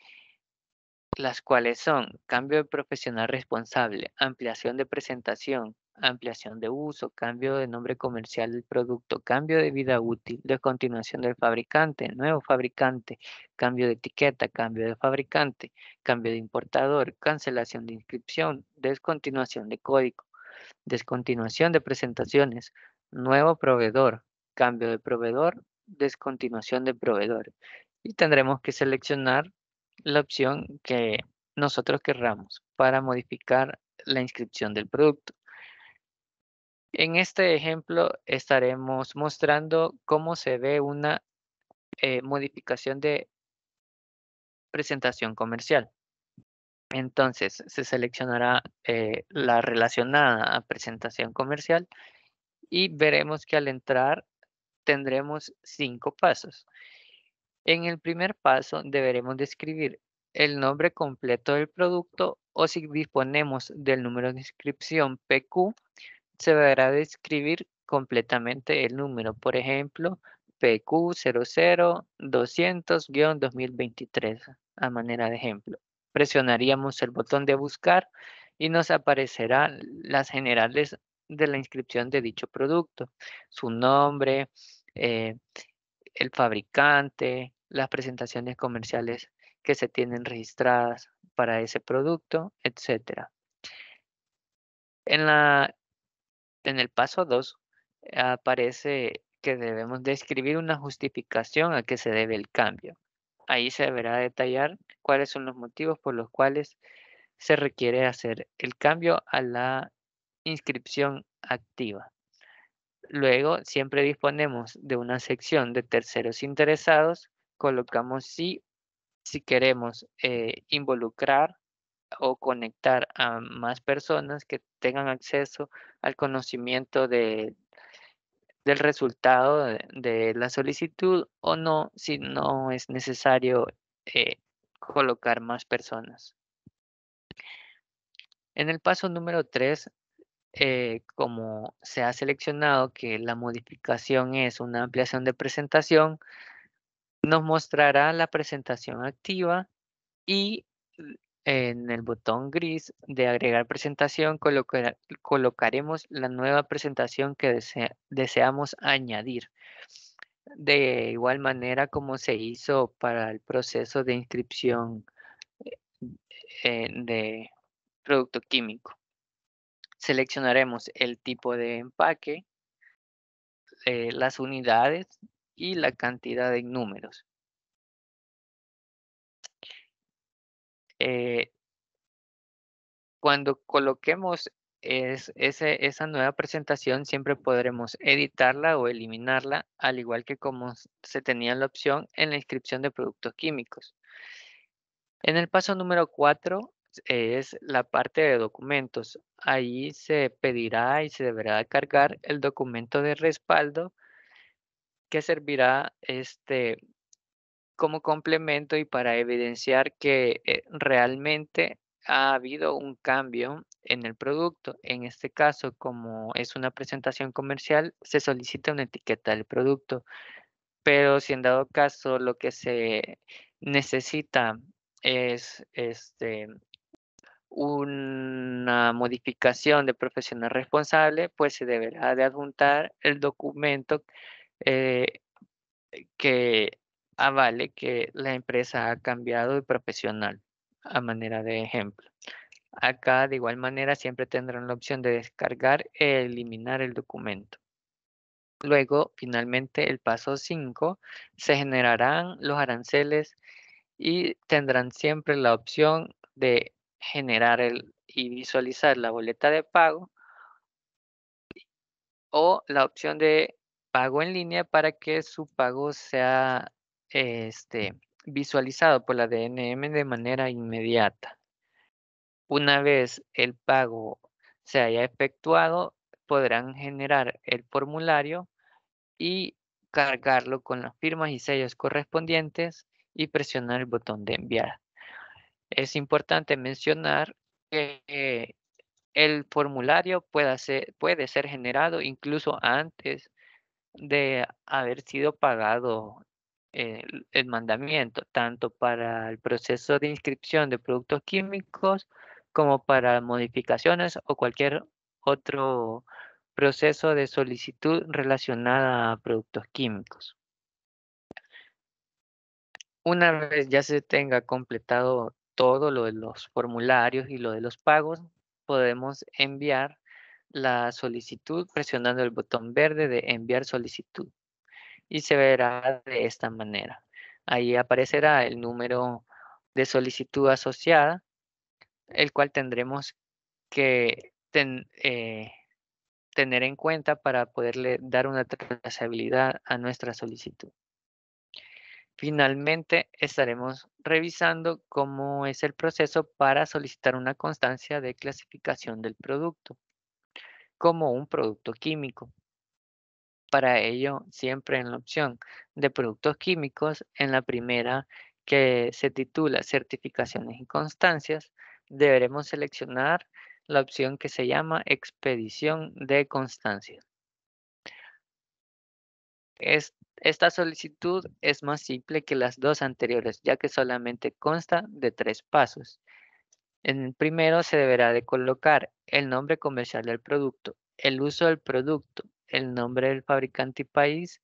las cuales son cambio de profesional responsable, ampliación de presentación, ampliación de uso, cambio de nombre comercial del producto, cambio de vida útil, descontinuación del fabricante, nuevo fabricante, cambio de etiqueta, cambio de fabricante, cambio de importador, cancelación de inscripción, descontinuación de código, descontinuación de presentaciones, nuevo proveedor, cambio de proveedor, descontinuación de proveedor. Y tendremos que seleccionar la opción que nosotros querramos para modificar la inscripción del producto. En este ejemplo estaremos mostrando cómo se ve una eh, modificación de presentación comercial. Entonces se seleccionará eh, la relacionada a presentación comercial y veremos que al entrar tendremos cinco pasos. En el primer paso deberemos describir el nombre completo del producto o si disponemos del número de inscripción PQ, se deberá describir completamente el número. Por ejemplo, PQ00200-2023, a manera de ejemplo. Presionaríamos el botón de buscar y nos aparecerán las generales de la inscripción de dicho producto, su nombre, eh, el fabricante, las presentaciones comerciales que se tienen registradas para ese producto, etc. En la este, en el paso 2 aparece que debemos describir una justificación a que se debe el cambio. Ahí se deberá detallar cuáles son los motivos por los cuales se requiere hacer el cambio a la inscripción activa. Luego, siempre disponemos de una sección de terceros interesados. Colocamos si, si queremos eh, involucrar o conectar a más personas que tengan acceso al conocimiento de, del resultado de, la solicitud o no, si no es necesario eh, colocar más personas. En el paso número 3, eh, como se ha seleccionado que la modificación es una ampliación de presentación, nos mostrará la presentación activa y en el botón gris de agregar presentación colocaremos la nueva presentación que deseamos añadir. De igual manera como se hizo para el proceso de inscripción eh, eh, de producto químico. Seleccionaremos el tipo de empaque, eh, las unidades y la cantidad de números. Eh, cuando coloquemos esa nueva presentación, siempre podremos editarla o eliminarla, al igual que como se tenía la opción en la inscripción de productos químicos. En el paso número 4 es la parte de documentos. Ahí se pedirá y se deberá cargar el documento de respaldo que servirá este, como complemento y para evidenciar que eh, realmente ha habido un cambio en el producto. En este caso, como es una presentación comercial, se solicita una etiqueta del producto. Pero si en dado caso lo que se necesita es este, una modificación de profesional responsable, pues se deberá de adjuntar el documento eh, que Ah, vale que la empresa ha cambiado de profesional, a manera de ejemplo. Acá, de igual manera, siempre tendrán la opción de descargar e eliminar el documento. Luego, finalmente, el paso 5, se generarán los aranceles y tendrán siempre la opción de generar el, y visualizar la boleta de pago o la opción de pago en línea para que su pago sea este, visualizado por la DNM de manera inmediata. Una vez el pago se haya efectuado, podrán generar el formulario y cargarlo con las firmas y sellos correspondientes y presionar el botón de enviar. Es importante mencionar que el formulario puede ser generado incluso antes de haber sido pagado eh, el, mandamiento, tanto para el proceso de inscripción de productos químicos como para modificaciones o cualquier otro proceso de solicitud relacionada a productos químicos. Una vez ya se tenga completado todo lo de los formularios y lo de los pagos, podemos enviar la solicitud presionando el botón verde de enviar solicitud y se verá de esta manera. Ahí aparecerá el número de solicitud asociada, el cual tendremos que eh, tener en cuenta para poderle dar una trazabilidad a nuestra solicitud. Finalmente, estaremos revisando cómo es el proceso para solicitar una constancia de clasificación del producto como un producto químico para ello siempre en la opción de productos químicos, en la primera que se titula certificaciones y constancias, deberemos seleccionar la opción que se llama expedición de constancia. esta solicitud es más simple que las dos anteriores, ya que solamente consta de tres pasos. En primero se deberá de colocar el nombre comercial del producto, el uso del producto, el nombre del fabricante y país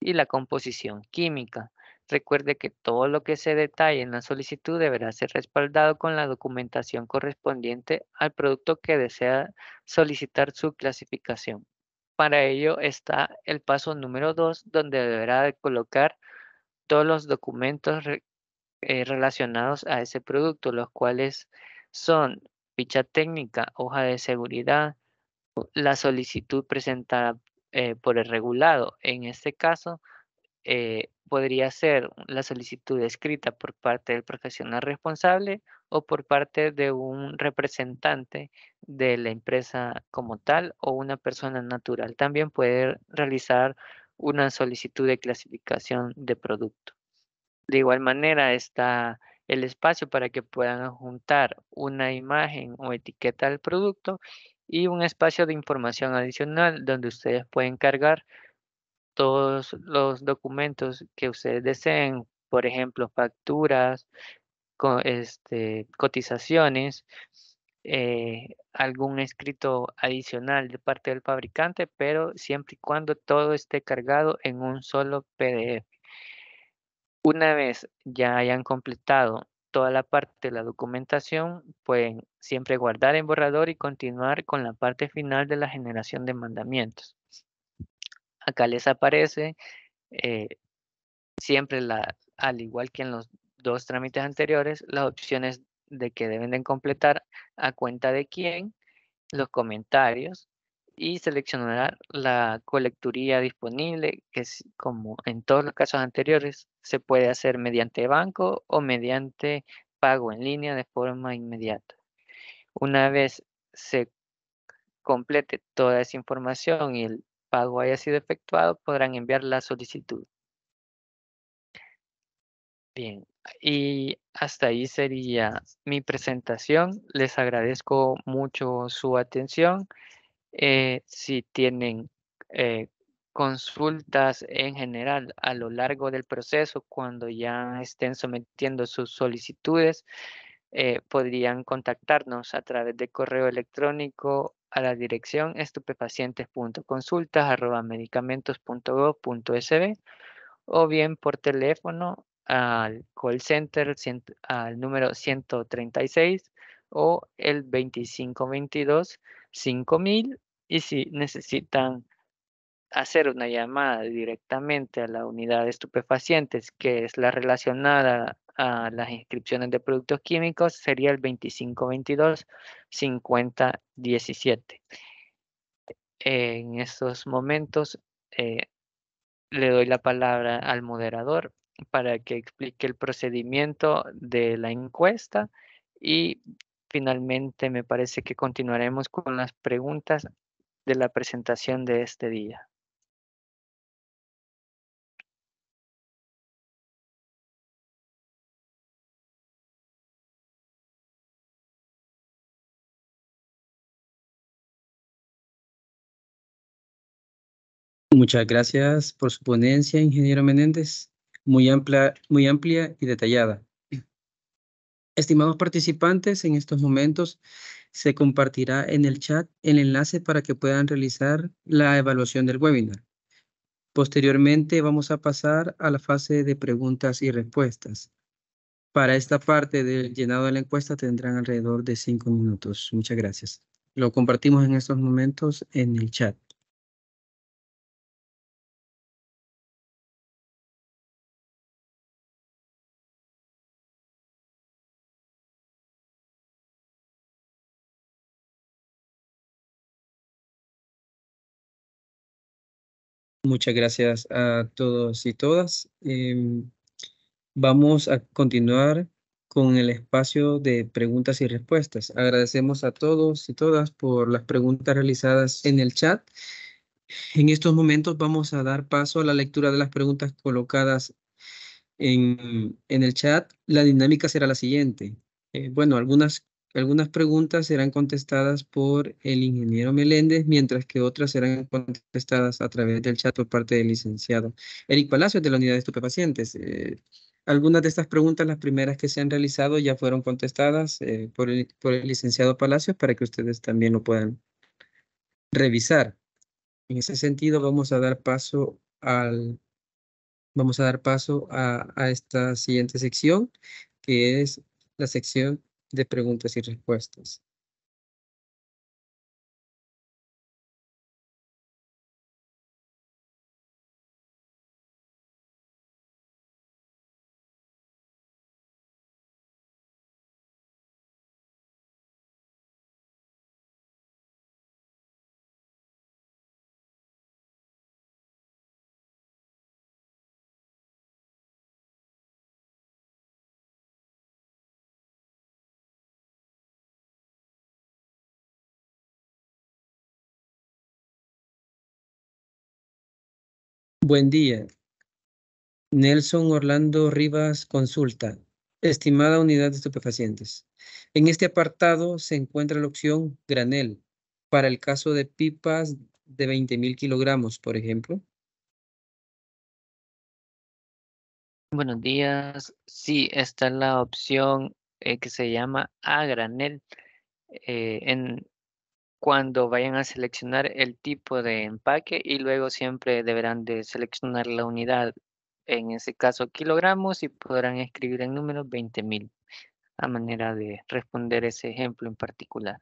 y la composición química. Recuerde que todo lo que se detalle en la solicitud deberá ser respaldado con la documentación correspondiente al producto que desea solicitar su clasificación. Para ello está el paso número 2, donde deberá colocar todos los documentos eh, relacionados a ese producto, los cuales son ficha técnica, hoja de seguridad, la solicitud presentada eh, por el regulado. En este caso, eh, podría ser la solicitud escrita por parte del profesional responsable o por parte de un representante de la empresa como tal o una persona natural. También puede realizar una solicitud de clasificación de producto. De igual manera está el espacio para que puedan juntar una imagen o etiqueta del producto y un espacio de información adicional donde ustedes pueden cargar todos los documentos que ustedes deseen, por ejemplo, facturas, este, cotizaciones, eh, algún escrito adicional de parte del fabricante, pero siempre y cuando todo esté cargado en un solo PDF. Una vez ya hayan completado toda la parte de la documentación, pueden siempre guardar en borrador y continuar con la parte final de la generación de mandamientos. Acá les aparece eh, siempre, la, al igual que en los dos trámites anteriores, las opciones de que deben de completar a cuenta de quién, los comentarios, y seleccionar la colecturía disponible, que es como en todos los casos anteriores, se puede hacer mediante banco o mediante pago en línea de forma inmediata. Una vez se complete toda esa información y el pago haya sido efectuado, podrán enviar la solicitud. Bien, y hasta ahí sería mi presentación. Les agradezco mucho su atención. Eh, si tienen eh, consultas en general a lo largo del proceso, cuando ya estén sometiendo sus solicitudes, eh, podrían contactarnos a través de correo electrónico a la dirección estupefacientes.consultas.medicamentos.gov.sb o bien por teléfono al call center al número 136 o el 2522 5000 y si necesitan hacer una llamada directamente a la unidad de estupefacientes que es la relacionada a las inscripciones de productos químicos sería el 2522 5017 en estos momentos eh, le doy la palabra al moderador para que explique el procedimiento de la encuesta y finalmente me parece que continuaremos con las preguntas de la presentación de este día. Muchas gracias por su ponencia, ingeniero Menéndez, muy amplia, muy amplia y detallada. Estimados participantes, en estos momentos se compartirá en el chat el enlace para que puedan realizar la evaluación del webinar. Posteriormente vamos a pasar a la fase de preguntas y respuestas. Para esta parte del llenado de la encuesta tendrán alrededor de cinco minutos. Muchas gracias. Lo compartimos en estos momentos en el chat. Muchas gracias a todos y todas. Em, vamos a continuar con el espacio de preguntas y respuestas. Agradecemos a todos y todas por las preguntas realizadas en el chat. En estos momentos vamos a dar paso a la lectura de las preguntas colocadas en, el chat. La dinámica será la siguiente. Eh, bueno, algunas algunas preguntas serán contestadas por el ingeniero Meléndez, mientras que otras serán contestadas a través del chat por parte del licenciado Eric Palacios de la Unidad de Estupefacientes. Eh, algunas de estas preguntas, las primeras que se han realizado, ya fueron contestadas eh, por, el, por el licenciado Palacios para que ustedes también lo puedan revisar. En ese sentido, vamos a dar paso al... Vamos a dar paso a, a esta siguiente sección, que es la sección de preguntas y respuestas. Buen día. Nelson Orlando Rivas consulta. Estimada unidad de estupefacientes, en este apartado se encuentra la opción granel para el caso de pipas de 20.000 kilogramos, por ejemplo. Buenos días. Sí, está la opción eh, que se llama a granel. Eh, en, cuando vayan a seleccionar el tipo de empaque y luego siempre deberán de seleccionar la unidad, en ese caso kilogramos, y podrán escribir el número 20.000 a manera de responder ese ejemplo en particular.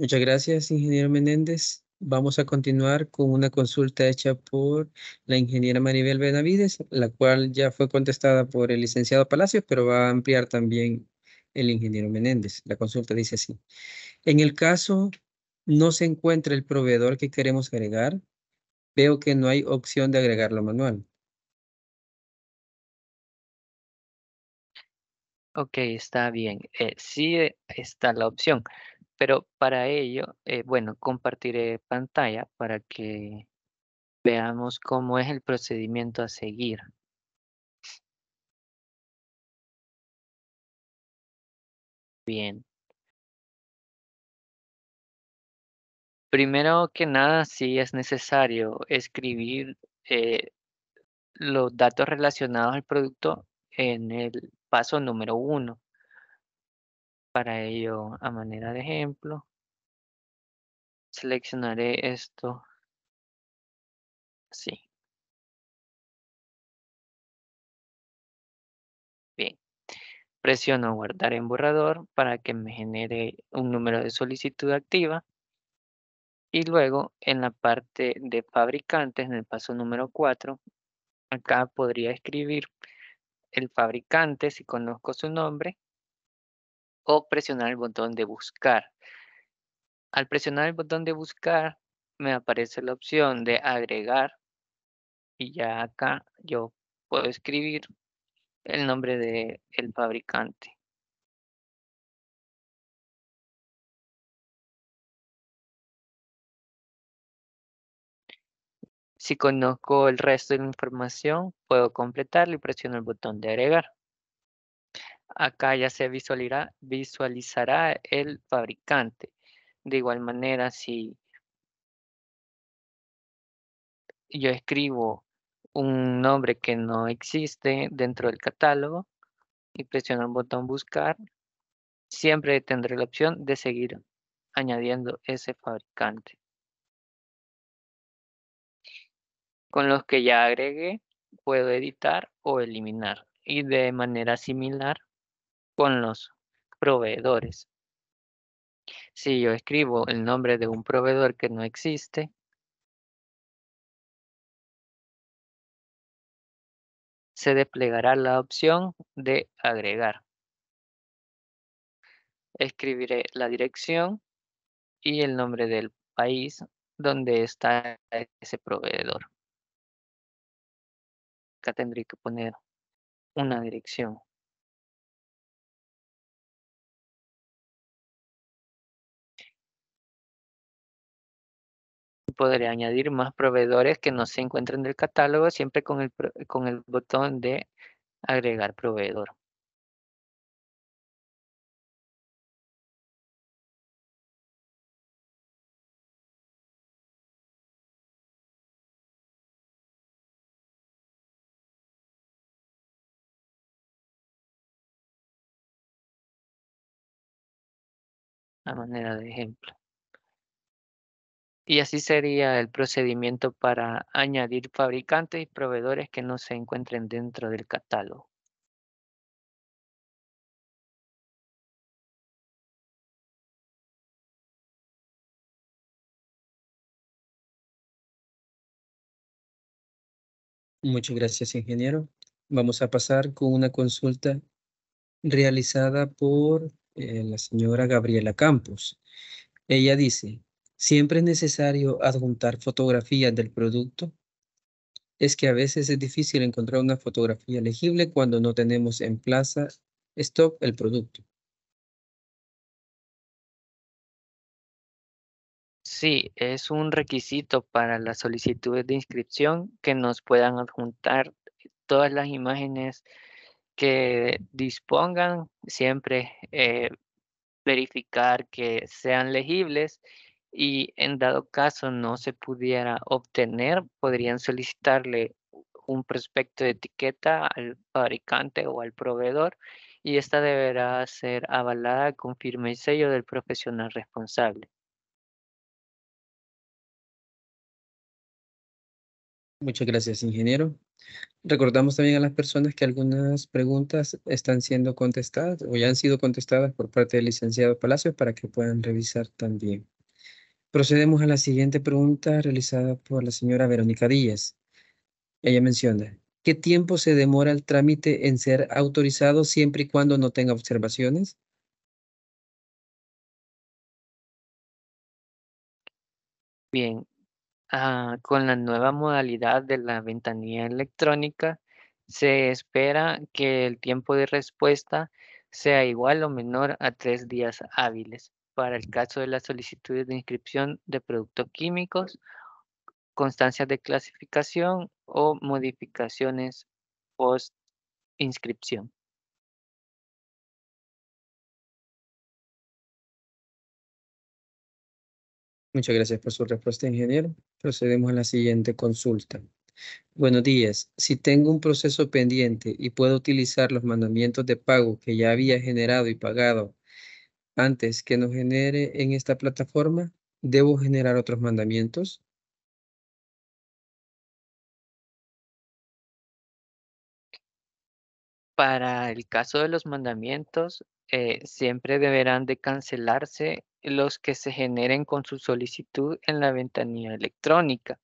Muchas gracias, ingeniero Menéndez. Vamos a continuar con una consulta hecha por la ingeniera Maribel Benavides, la cual ya fue contestada por el licenciado Palacios, pero va a ampliar también el ingeniero Menéndez. La consulta dice así. En el caso no se encuentra el proveedor que queremos agregar, veo que no hay opción de agregarlo manual. Ok, está bien. Eh, sí eh, está la opción. Pero para ello, eh, bueno, compartiré pantalla para que veamos cómo es el procedimiento a seguir. Bien. Primero que nada, sí es necesario escribir eh, los datos relacionados al producto en el paso número uno. Para ello, a manera de ejemplo, seleccionaré esto Sí. Bien, presiono guardar en borrador para que me genere un número de solicitud activa y luego en la parte de fabricantes, en el paso número 4, acá podría escribir el fabricante si conozco su nombre o presionar el botón de buscar. Al presionar el botón de buscar, me aparece la opción de agregar y ya acá yo puedo escribir el nombre del el fabricante. Si conozco el resto de la información, puedo completarlo y presiono el botón de agregar. Acá ya se visualizará, el fabricante. De igual manera, si yo escribo un nombre que no existe dentro del catálogo y presiono el botón buscar, siempre tendré la opción de seguir añadiendo ese fabricante. Con los que ya agregué, puedo editar o eliminar. Y de manera similar, con los proveedores. Si yo escribo el nombre de un proveedor que no existe, se desplegará la opción de agregar. Escribiré la dirección y el nombre del país donde está ese proveedor. Acá tendré que poner una dirección. podré añadir más proveedores que no se encuentren del catálogo siempre con el, con el botón de agregar proveedor. a manera de ejemplo. Y así sería el procedimiento para añadir fabricantes y proveedores que no se encuentren dentro del catálogo. Muchas gracias, ingeniero. Vamos a pasar con una consulta realizada por eh, la señora Gabriela Campos. Ella dice, Siempre es necesario adjuntar fotografías del producto. Es que a veces es difícil encontrar una fotografía legible cuando no tenemos en plaza stock el producto. Sí, es un requisito para las solicitudes de inscripción que nos puedan adjuntar todas las imágenes que dispongan, siempre eh, verificar que sean legibles y en dado caso no se pudiera obtener, podrían solicitarle un prospecto de etiqueta al fabricante o al proveedor y esta deberá ser avalada con firma y sello del profesional responsable. Muchas gracias, ingeniero. Recordamos también a las personas que algunas preguntas están siendo contestadas o ya han sido contestadas por parte del licenciado Palacio para que puedan revisar también. Procedemos a la siguiente pregunta realizada por la señora Verónica Díaz. Ella menciona, ¿qué tiempo se demora el trámite en ser autorizado siempre y cuando no tenga observaciones? Bien, ah, con la nueva modalidad de la ventanilla electrónica, se espera que el tiempo de respuesta sea igual o menor a tres días hábiles para el caso de las solicitudes de inscripción de productos químicos, constancias de clasificación o modificaciones post inscripción. Muchas gracias por su respuesta, ingeniero. Procedemos a la siguiente consulta. Buenos días. Si tengo un proceso pendiente y puedo utilizar los mandamientos de pago que ya había generado y pagado antes que nos genere en esta plataforma, debo generar otros mandamientos. Para el caso de los mandamientos, eh, siempre deberán de cancelarse los que se generen con su solicitud en la ventanilla electrónica.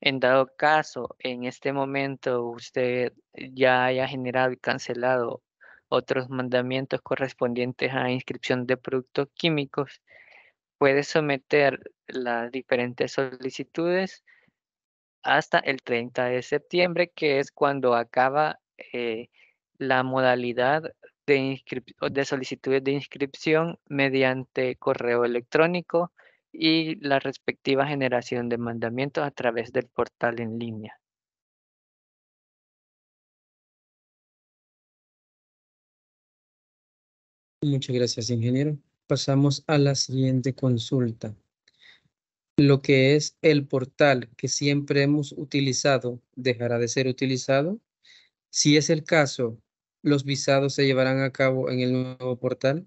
En dado caso, en este momento usted ya haya generado y cancelado otros mandamientos correspondientes a inscripción de productos químicos. Puede someter las diferentes solicitudes hasta el 30 de septiembre, que es cuando acaba eh, la modalidad de, de solicitudes de inscripción mediante correo electrónico y la respectiva generación de mandamientos a través del portal en línea. Muchas gracias, ingeniero. Pasamos a la siguiente consulta. Lo que es el portal que siempre hemos utilizado, ¿dejará de ser utilizado? Si es el caso, ¿los visados se llevarán a cabo en el nuevo portal?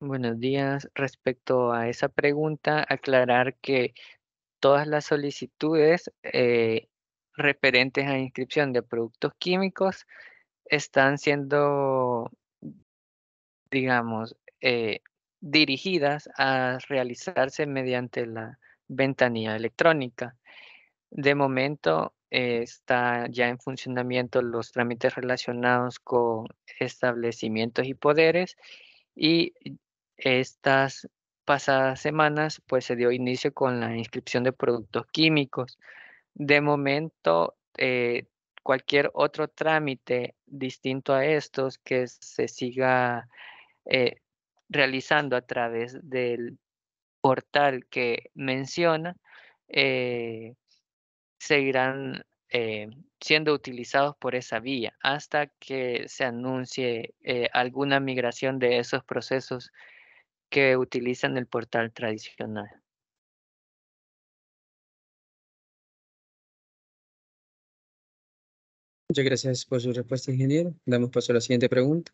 Buenos días. Respecto a esa pregunta, aclarar que todas las solicitudes eh, referentes a inscripción de productos químicos están siendo, digamos, eh, dirigidas a realizarse mediante la ventanilla electrónica. De momento están eh, está ya en funcionamiento los trámites relacionados con establecimientos y poderes y estas pasadas semanas pues se dio inicio con la inscripción de productos químicos. De momento, eh, cualquier otro trámite distinto a estos que se siga eh, realizando a través del portal que menciona, eh, seguirán siendo utilizados por esa vía hasta que se anuncie alguna migración de esos procesos que utilizan el portal tradicional. Muchas gracias por su respuesta, ingeniero. Damos paso a la siguiente pregunta.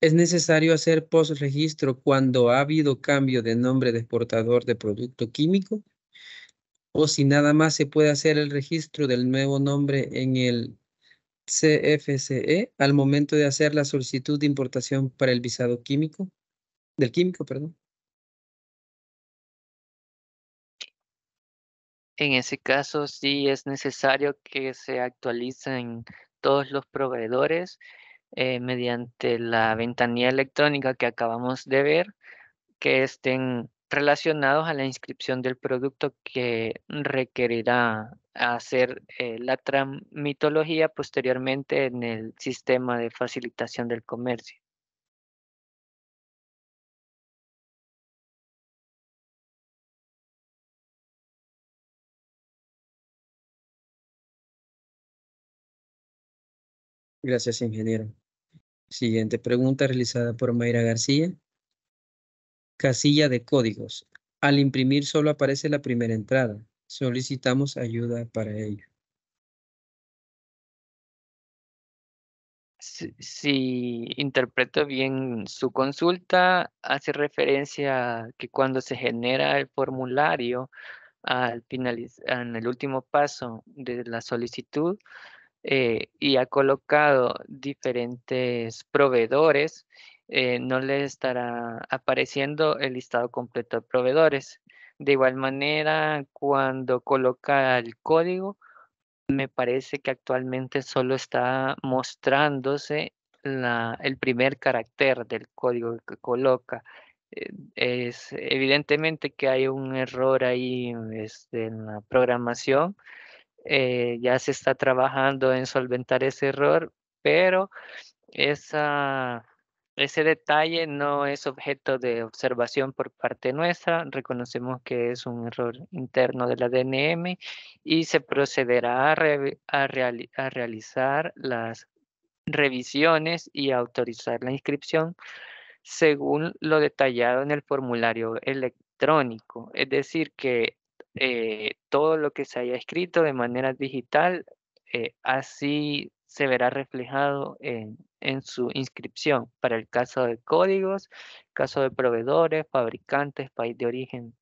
¿Es necesario hacer post-registro cuando ha habido cambio de nombre de exportador de producto químico? ¿O si nada más se puede hacer el registro del nuevo nombre en el CFCE al momento de hacer la solicitud de importación para el visado químico? Del químico, perdón. En ese caso, sí es necesario que se actualicen todos los proveedores eh, mediante la ventanilla electrónica que acabamos de ver, que estén relacionados a la inscripción del producto que requerirá hacer eh, la tramitología posteriormente en el sistema de facilitación del comercio. Gracias, ingeniero. Siguiente pregunta realizada por Mayra García. Casilla de códigos. Al imprimir solo aparece la primera entrada. Solicitamos ayuda para ello. Si, interpreto bien su consulta, hace referencia que cuando se genera el formulario al en el último paso de la solicitud, eh, y ha colocado diferentes proveedores, eh, no le estará apareciendo el listado completo de proveedores. De igual manera, cuando coloca el código, me parece que actualmente solo está mostrándose el primer carácter del código que coloca. Eh, es evidentemente que hay un error ahí este, en la programación, eh, ya se está trabajando en solventar ese error, pero ese detalle no es objeto de observación por parte nuestra. Reconocemos que es un error interno de la DNM y se procederá a, a realizar las revisiones y autorizar la inscripción según lo detallado en el formulario electrónico. Es decir, que eh, todo lo que se haya escrito de manera digital, eh, así se verá reflejado en, en, su inscripción para el caso de códigos, caso de proveedores, fabricantes, país de origen,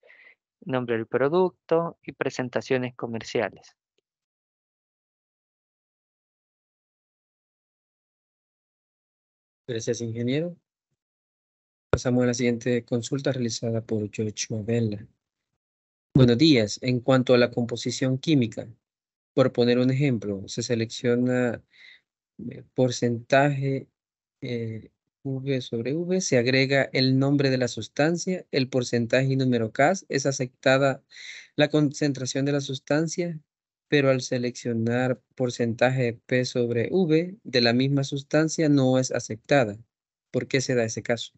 nombre del producto y presentaciones comerciales. Gracias, ingeniero. Pasamos a la siguiente consulta realizada por George Mabella. Buenos días. En cuanto a la composición química, por poner un ejemplo, se selecciona eh, porcentaje eh, V sobre V, se agrega el nombre de la sustancia, el porcentaje y número CAS, es aceptada la concentración de la sustancia, pero al seleccionar porcentaje P sobre V de la misma sustancia no es aceptada. ¿Por qué se da ese caso?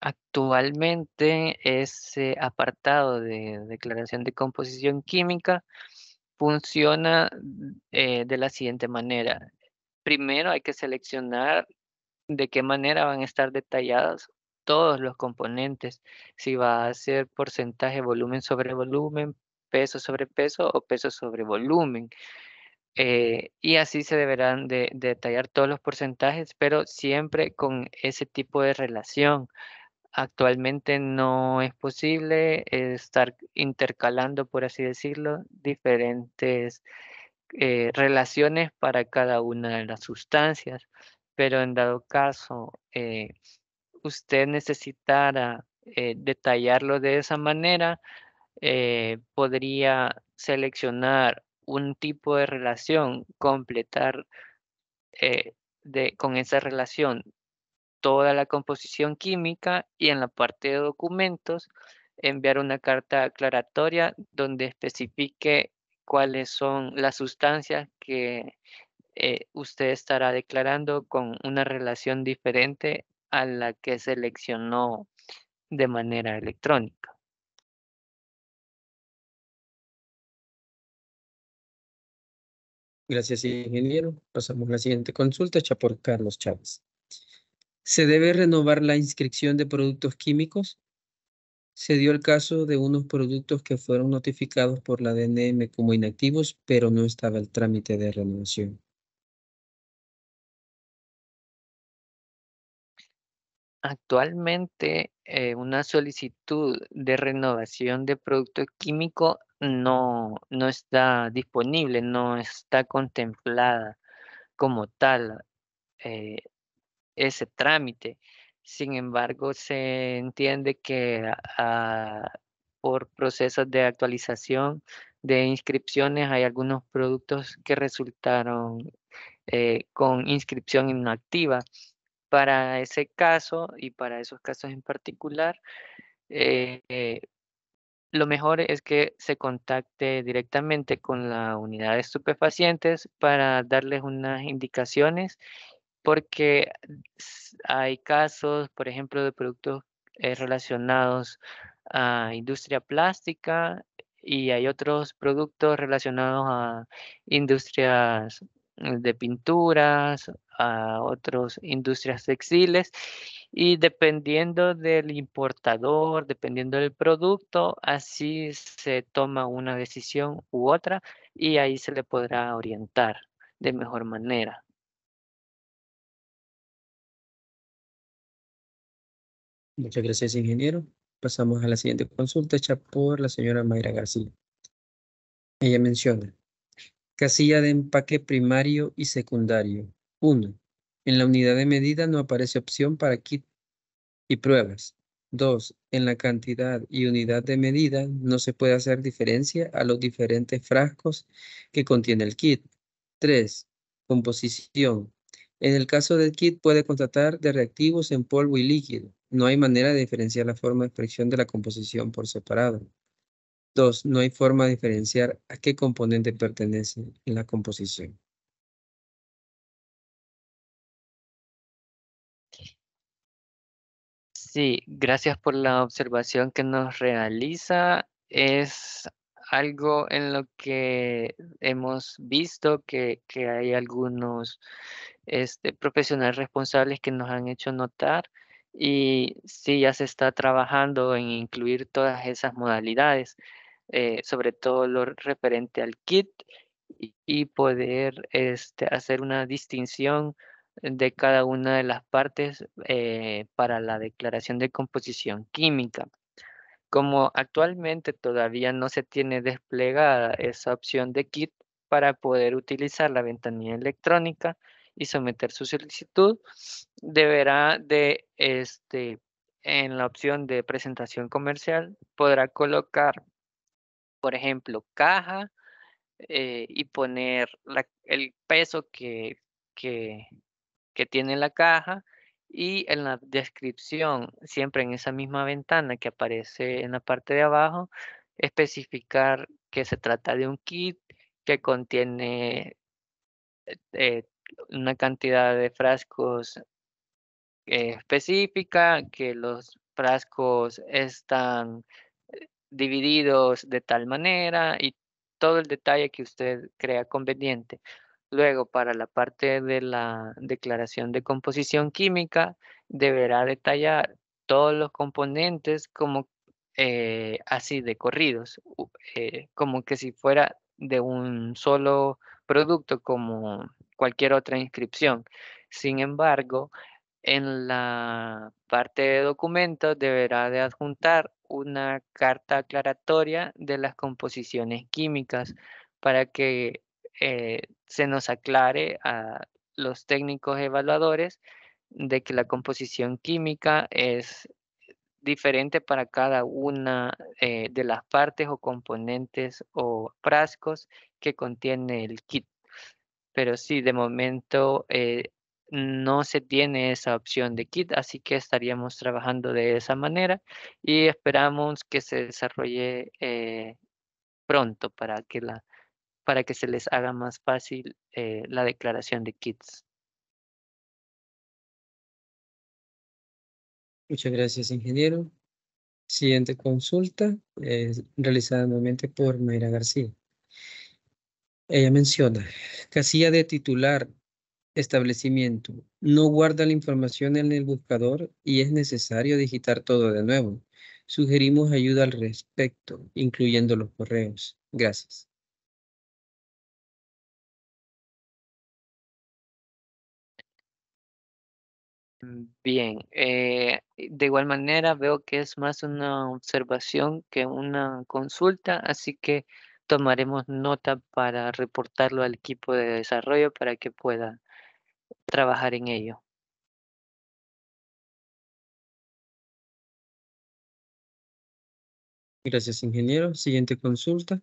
Actualmente ese apartado de declaración de composición química funciona eh, de la siguiente manera. Primero hay que seleccionar de qué manera van a estar detallados todos los componentes, si va a ser porcentaje volumen sobre volumen, peso sobre peso o peso sobre volumen. Eh, y así se deberán de, detallar todos los porcentajes, pero siempre con ese tipo de relación. Actualmente no es posible estar intercalando, por así decirlo, diferentes eh, relaciones para cada una de las sustancias, pero en dado caso eh, usted necesitara eh, detallarlo de esa manera, podría seleccionar un tipo de relación, completar con esa relación toda la composición química y en la parte de documentos enviar una carta aclaratoria donde especifique cuáles son las sustancias que eh, usted estará declarando con una relación diferente a la que seleccionó de manera electrónica. Gracias, ingeniero. Pasamos a la siguiente consulta, hecha por Carlos Chávez. ¿Se debe renovar la inscripción de productos químicos? Se dio el caso de unos productos que fueron notificados por la DNM como inactivos, pero no estaba el trámite de renovación. Actualmente, eh, una solicitud de renovación de producto químico no, está disponible, no está contemplada como tal. Eh, ese trámite. Sin embargo, se entiende que por procesos de actualización de inscripciones hay algunos productos que resultaron eh, con inscripción inactiva. Para ese caso y para esos casos en particular, eh, eh, lo mejor es que se contacte directamente con la unidad de estupefacientes para darles unas indicaciones porque hay casos, por ejemplo, de productos eh, relacionados a industria plástica y hay otros productos relacionados a industrias eh, de pinturas, a otras industrias textiles y dependiendo del importador, dependiendo del producto, así se toma una decisión u otra y ahí se le podrá orientar de mejor manera. Muchas gracias, ingeniero. Pasamos a la siguiente consulta hecha por la señora Mayra García. Ella menciona, casilla de empaque primario y secundario. Uno, En la unidad de medida no aparece opción para kit y pruebas. Dos, En la cantidad y unidad de medida no se puede hacer diferencia a los diferentes frascos que contiene el kit. Tres, Composición. En el caso del kit puede contratar de reactivos en polvo y líquido. No hay manera de diferenciar la forma de expresión de la composición por separado. Dos, No hay forma de diferenciar a qué componente pertenece en la composición. Sí, gracias por la observación que nos realiza. Es algo en lo que hemos visto que, que hay algunos este, profesionales responsables que nos han hecho notar y sí, ya se está trabajando en incluir todas esas modalidades, eh, sobre todo lo referente al kit y, poder este, hacer una distinción de cada una de las partes eh, para la declaración de composición química. Como actualmente todavía no se tiene desplegada esa opción de kit para poder utilizar la ventanilla electrónica, y someter su solicitud, deberá de, este, en la opción de presentación comercial, podrá colocar, por ejemplo, caja eh, y poner el peso que, que, tiene la caja y en la descripción, siempre en esa misma ventana que aparece en la parte de abajo, especificar que se trata de un kit que contiene eh, una cantidad de frascos eh, específica, que los frascos están eh, divididos de tal manera y todo el detalle que usted crea conveniente. Luego, para la parte de la declaración de composición química, deberá detallar todos los componentes como eh, así de corridos, como que si fuera de un solo producto, como cualquier otra inscripción. Sin embargo, en la parte de documentos deberá de adjuntar una carta aclaratoria de las composiciones químicas para que eh, se nos aclare a los técnicos evaluadores de que la composición química es diferente para cada una eh, de las partes o componentes o frascos que contiene el kit. Pero sí, de momento eh, no se tiene esa opción de kit, así que estaríamos trabajando de esa manera y esperamos que se desarrolle eh, pronto para que, la, para que se les haga más fácil eh, la declaración de kits. Muchas gracias, ingeniero. Siguiente consulta realizada nuevamente por Mayra García. Ella menciona, casilla de titular, establecimiento, no guarda la información en el buscador y es necesario digitar todo de nuevo. Sugerimos ayuda al respecto, incluyendo los correos. Gracias. Bien, eh, de igual manera veo que es más una observación que una consulta, así que tomaremos nota para reportarlo al equipo de desarrollo para que pueda trabajar en ello. Gracias, ingeniero. Siguiente consulta.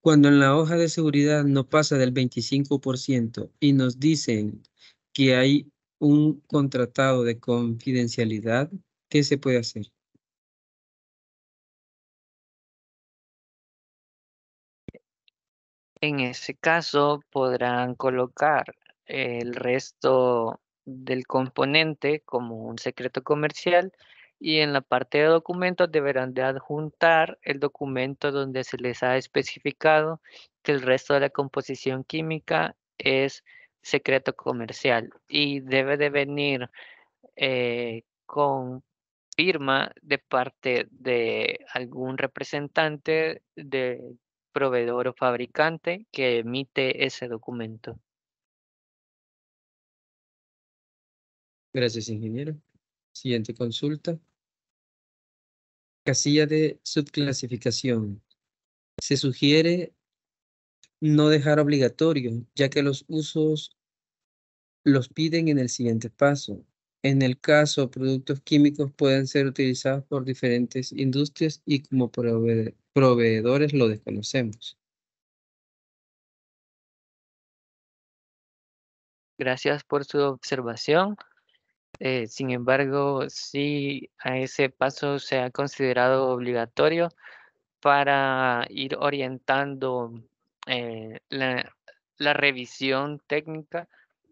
Cuando en la hoja de seguridad no pasa del 25% y nos dicen que hay un contratado de confidencialidad, ¿qué se puede hacer? En ese caso podrán colocar el resto del componente como un secreto comercial y en la parte de documentos deberán de adjuntar el documento donde se les ha especificado que el resto de la composición química es secreto comercial y debe de venir eh, con firma de parte de algún representante de proveedor o fabricante que emite ese documento. Gracias, ingeniero. Siguiente consulta. Casilla de subclasificación. Se sugiere no dejar obligatorio, ya que los usos los piden en el siguiente paso. En el caso, productos químicos pueden ser utilizados por diferentes industrias y como proveedor proveedores lo desconocemos. Gracias por su observación. Eh, sin embargo, sí a ese paso se ha considerado obligatorio para ir orientando eh, la revisión técnica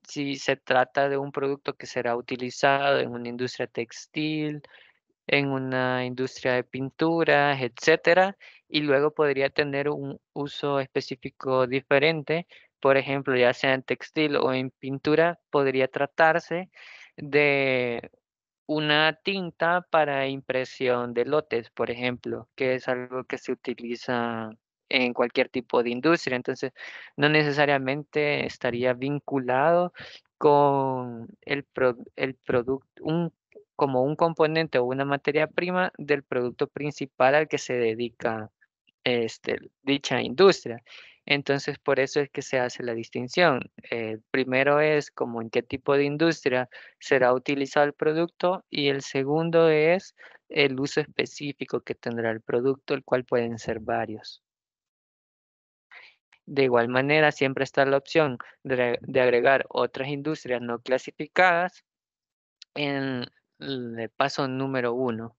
si se trata de un producto que será utilizado en una industria textil, en una industria de pinturas, etcétera, y luego podría tener un uso específico diferente, por ejemplo, ya sea en textil o en pintura, podría tratarse de una tinta para impresión de lotes, por ejemplo, que es algo que se utiliza en cualquier tipo de industria. Entonces, no necesariamente estaría vinculado con el, producto, como un componente o una materia prima del producto principal al que se dedica este, dicha industria. Entonces, por eso es que se hace la distinción. El eh, primero es como en qué tipo de industria será utilizado el producto y el segundo es el uso específico que tendrá el producto, el cual pueden ser varios. De igual manera, siempre está la opción de, de agregar otras industrias no clasificadas en, el paso número uno.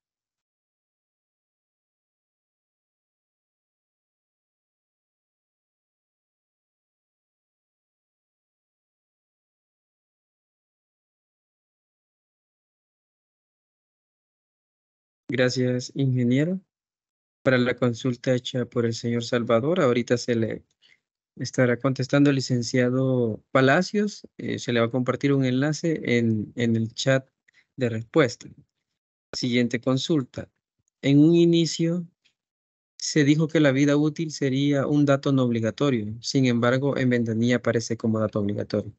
Gracias, ingeniero. Para la consulta hecha por el señor Salvador, ahorita se le estará contestando el licenciado Palacios. Eh, se le va a compartir un enlace en el chat de respuesta. Siguiente consulta. En un inicio se dijo que la vida útil sería un dato no obligatorio. Sin embargo, en Vendanía aparece como dato obligatorio.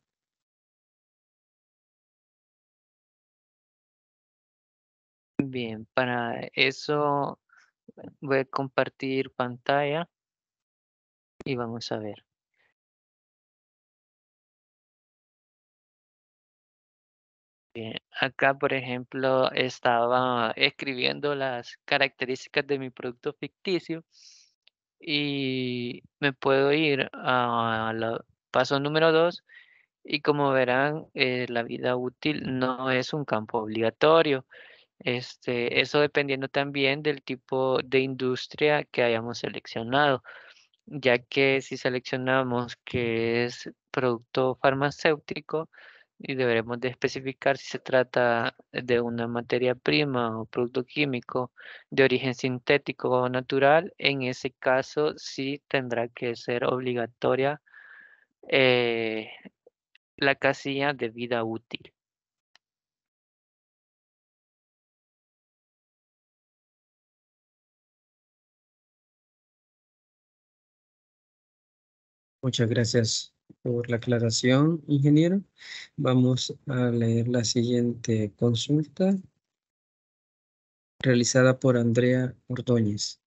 Bien, para eso voy a compartir pantalla y vamos a ver. Eh, acá, por ejemplo, estaba escribiendo las características de mi producto ficticio y me puedo ir al paso número dos. y como verán, eh, la vida útil no es un campo obligatorio. Este, eso dependiendo también del tipo de industria que hayamos seleccionado, ya que si seleccionamos que es producto farmacéutico, y deberemos de especificar si se trata de una materia prima o producto químico de origen sintético o natural. En ese caso, sí tendrá que ser obligatoria eh, la casilla de vida útil. Muchas gracias, por la aclaración, ingeniero. Vamos a leer la siguiente consulta realizada por Andrea Ordóñez.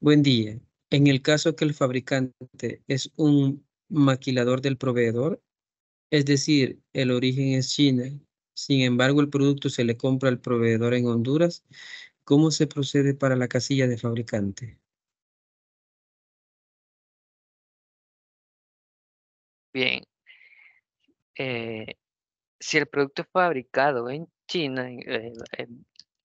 Buen día. En el caso que el fabricante es un maquilador del proveedor, es decir, el origen es China, sin embargo el producto se le compra al proveedor en Honduras, ¿cómo se procede para la casilla de fabricante? Bien, eh, si el producto es fabricado en China, eh,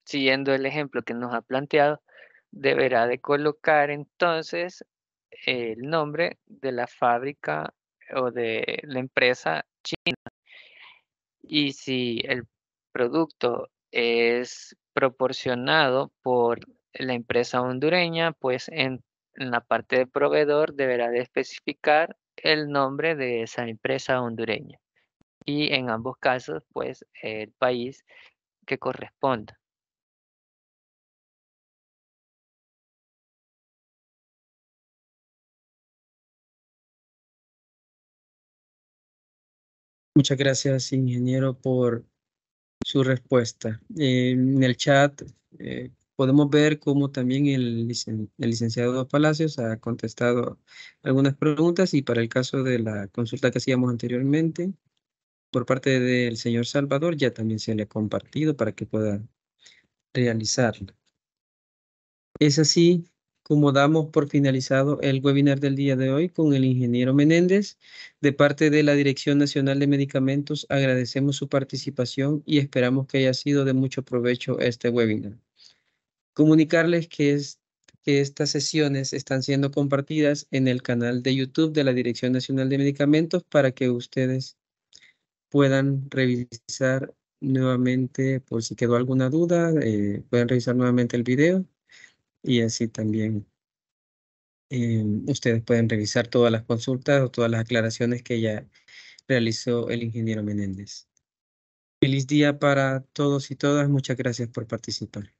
siguiendo el ejemplo que nos ha planteado, deberá de colocar entonces el nombre de la fábrica o de la empresa china. Y si el producto es proporcionado por la empresa hondureña, pues en la parte de proveedor deberá de especificar el nombre de esa empresa hondureña y en ambos casos, pues el país que corresponda. Muchas gracias, ingeniero, por su respuesta. en el chat eh, podemos ver cómo también el, licenciado Palacios ha contestado algunas preguntas y para el caso de la consulta que hacíamos anteriormente, por parte del señor Salvador, ya también se le ha compartido para que pueda realizarla. Es así como damos por finalizado el webinar del día de hoy con el ingeniero Menéndez. De parte de la Dirección Nacional de Medicamentos, agradecemos su participación y esperamos que haya sido de mucho provecho este webinar. Comunicarles que, estas sesiones están siendo compartidas en el canal de YouTube de la Dirección Nacional de Medicamentos para que ustedes puedan revisar nuevamente, por si quedó alguna duda, eh, pueden revisar nuevamente el video y así también em, ustedes pueden revisar todas las consultas o todas las aclaraciones que ya realizó el ingeniero Menéndez. Feliz día para todos y todas. Muchas gracias por participar.